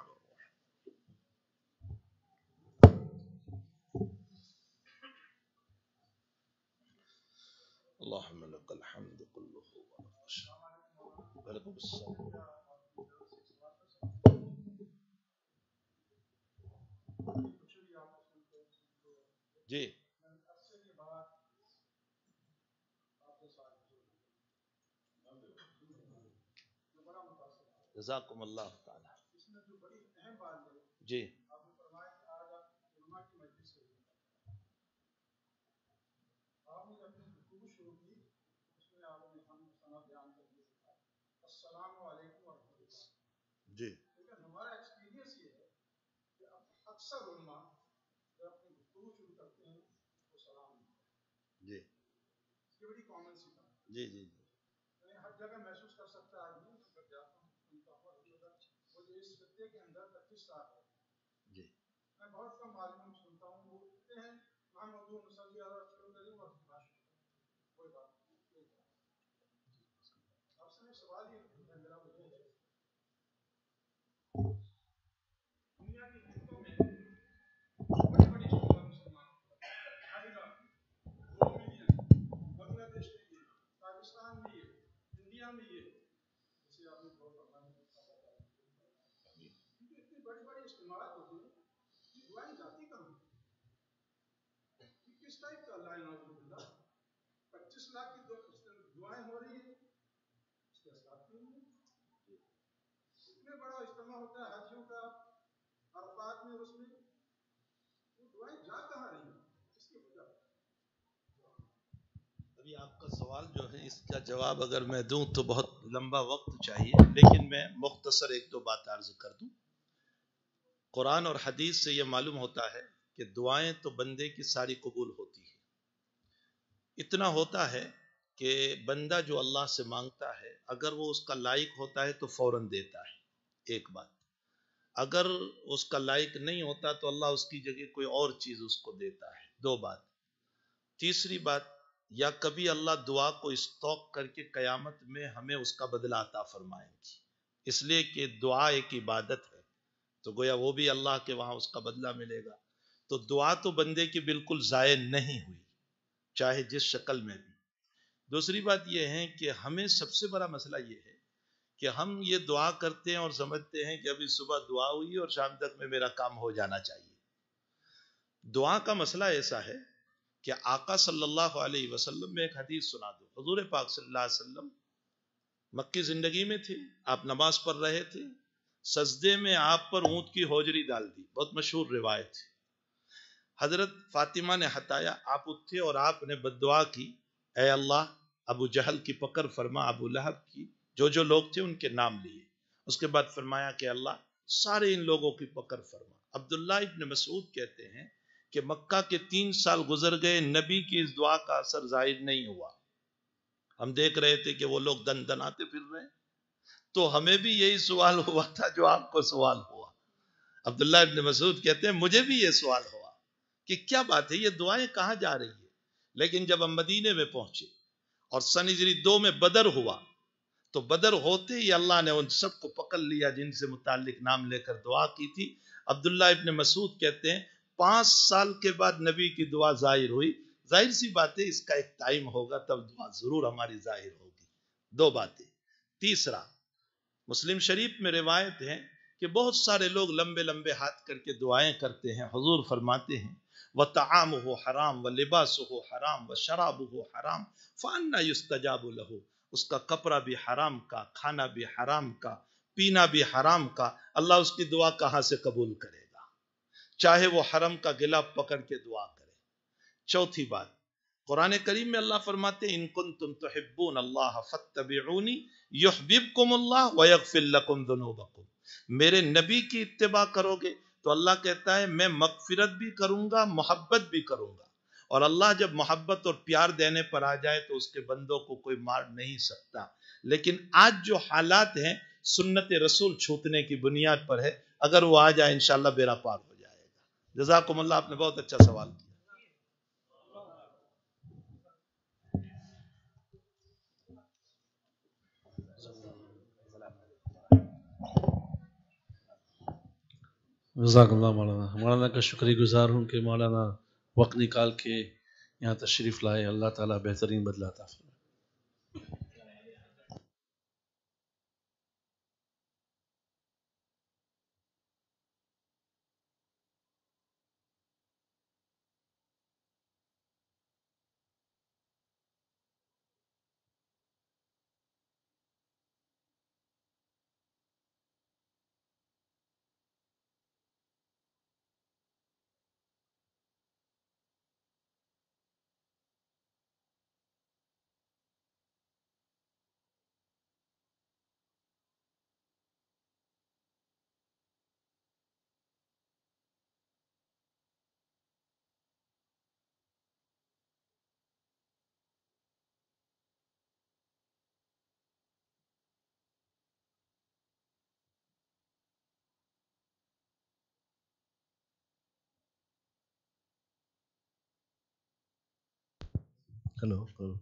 जी जजाकुम अल्लाह जी जी हमारा एक्सपीरियंस ये है कि अक्सर उलमा जब अपनी गुफ्तु शुरू करते हैं तो सलाम जी बड़ी कॉमन सी बात जी जी जी हर जगह महसूस के अंदर पच्चीस लाख है जी मैं बहुत कम आलिम सुनता हूँ वो कहते हैं हम उर्दू मुसली और शुरू करें और कोई बात नहीं आपसे मैं सवाल ये मेरा वो ये है दुनिया की हिंदों में बड़े बड़े शोभा मुसलमान बांग्लादेश में ये पाकिस्तान में ये इंडिया में ये टाइप का पच्चीस लाख की दुआएं हो रही है साथ इतने बड़ा इज्तम होता है का में उसमें वो दुआएं जा रही इसकी वजह अभी आपका सवाल जो है इसका जवाब अगर मैं दूं तो बहुत लंबा वक्त चाहिए लेकिन मैं मुख्तसर एक दो बात अर्ज कर दूं कुरान और हदीस से यह मालूम होता है कि दुआएं तो बंदे की सारी कबूल होती है इतना होता है कि बंदा जो अल्लाह से मांगता है अगर वो उसका लायक होता है तो फौरन देता है एक बात अगर उसका लायक नहीं होता तो अल्लाह उसकी जगह कोई और चीज़ उसको देता है दो बात तीसरी बात या कभी अल्लाह दुआ को स्टॉक करके क़यामत में हमें उसका बदला अता फरमाएंगी इसलिए कि दुआ एक इबादत है तो गोया वो भी अल्लाह के वहां उसका बदला मिलेगा तो दुआ तो बंदे की बिल्कुल ज़ाय नहीं हुई चाहे जिस शक्ल में भी दूसरी बात यह है कि हमें सबसे बड़ा मसला यह है कि हम ये दुआ करते हैं और समझते हैं कि अभी सुबह दुआ हुई और शाम तक में मेरा काम हो जाना चाहिए दुआ का मसला ऐसा है कि आका सल्लल्लाहु अलैहि वसल्लम में एक हदीस सुना दो हजूर पाक सल्लल्लाहु अलैहि वसल्लम मक्की ज़िंदगी में थे आप नमाज पढ़ रहे थे सजदे में आप पर ऊंट की होजरी डाल दी बहुत मशहूर रिवायत है हजरत फातिमा ने हताया आप उठे और आपने बदवा की ए अल्लाह अबू जहल की पकड़ फरमा अबू लहब की जो जो लोग थे उनके नाम लिए उसके बाद फरमाया कि अल्लाह सारे इन लोगों की पकड़ फरमा अब्दुल्ला इबन मसूद कहते हैं कि मक्का के तीन साल गुजर गए नबी की इस दुआ का असर जाहिर नहीं हुआ हम देख रहे थे कि वो लोग दन दनाते फिर रहे तो हमें भी यही सवाल हुआ था जो आपको सवाल हुआ अब्दुल्ला इबन मसूद कहते हैं मुझे भी ये सवाल हुआ कि क्या बात है ये दुआएं कहाँ जा रही है लेकिन जब हम मदीने में पहुंचे और सनिजरी दो में बदर हुआ तो बदर होते ही अल्लाह ने उन सबको पकड़ लिया जिनसे मुतालिक नाम लेकर दुआ की थी अब्दुल्ला इबन मसूद कहते हैं पांच साल के बाद नबी की दुआ जाहिर हुई जाहिर सी बात है इसका एक टाइम होगा तब दुआ जरूर हमारी जाहिर होगी दो बातें तीसरा मुस्लिम शरीफ में रिवायत है कि बहुत सारे लोग लंबे लंबे हाथ करके दुआएं करते हैं हजूर फरमाते हैं व तआम हो हराम व लिबास हो हराम व शराब हो हराम फ़ाना युस्तजाब लहो उसका कपड़ा भी हराम का खाना भी हराम का पीना भी हराम का अल्लाह उसकी दुआ कहाँ से कबूल करेगा चाहे वो हरम का गिला पकड़ के दुआ करे चौथी बात कुरान करीम में अल्लाह फरमाते इनकुन तुम तो हिब्बून अल्लाह फ़तबूनी युहबिबकुम अल्लाह दोनों बकुम मेरे नबी की इतबा करोगे तो अल्लाह कहता है मैं मकफिरत भी करूंगा मोहब्बत भी करूंगा और अल्लाह जब मोहब्बत और प्यार देने पर आ जाए तो उसके बंदों को कोई मार नहीं सकता लेकिन आज जो हालात हैं सुन्नत रसूल छूटने की बुनियाद पर है अगर वो आ जाए इन बेरा पार हो जाएगा जजाकुमल्ला आपने बहुत अच्छा सवाल किया जजाकल्ला मौलाना मौलाना का शुक्रिया गुजार हूँ कि मौलाना वक्त निकाल के यहाँ तशरीफ़ लाए अल्लाह ताला बेहतरीन बदलाता hello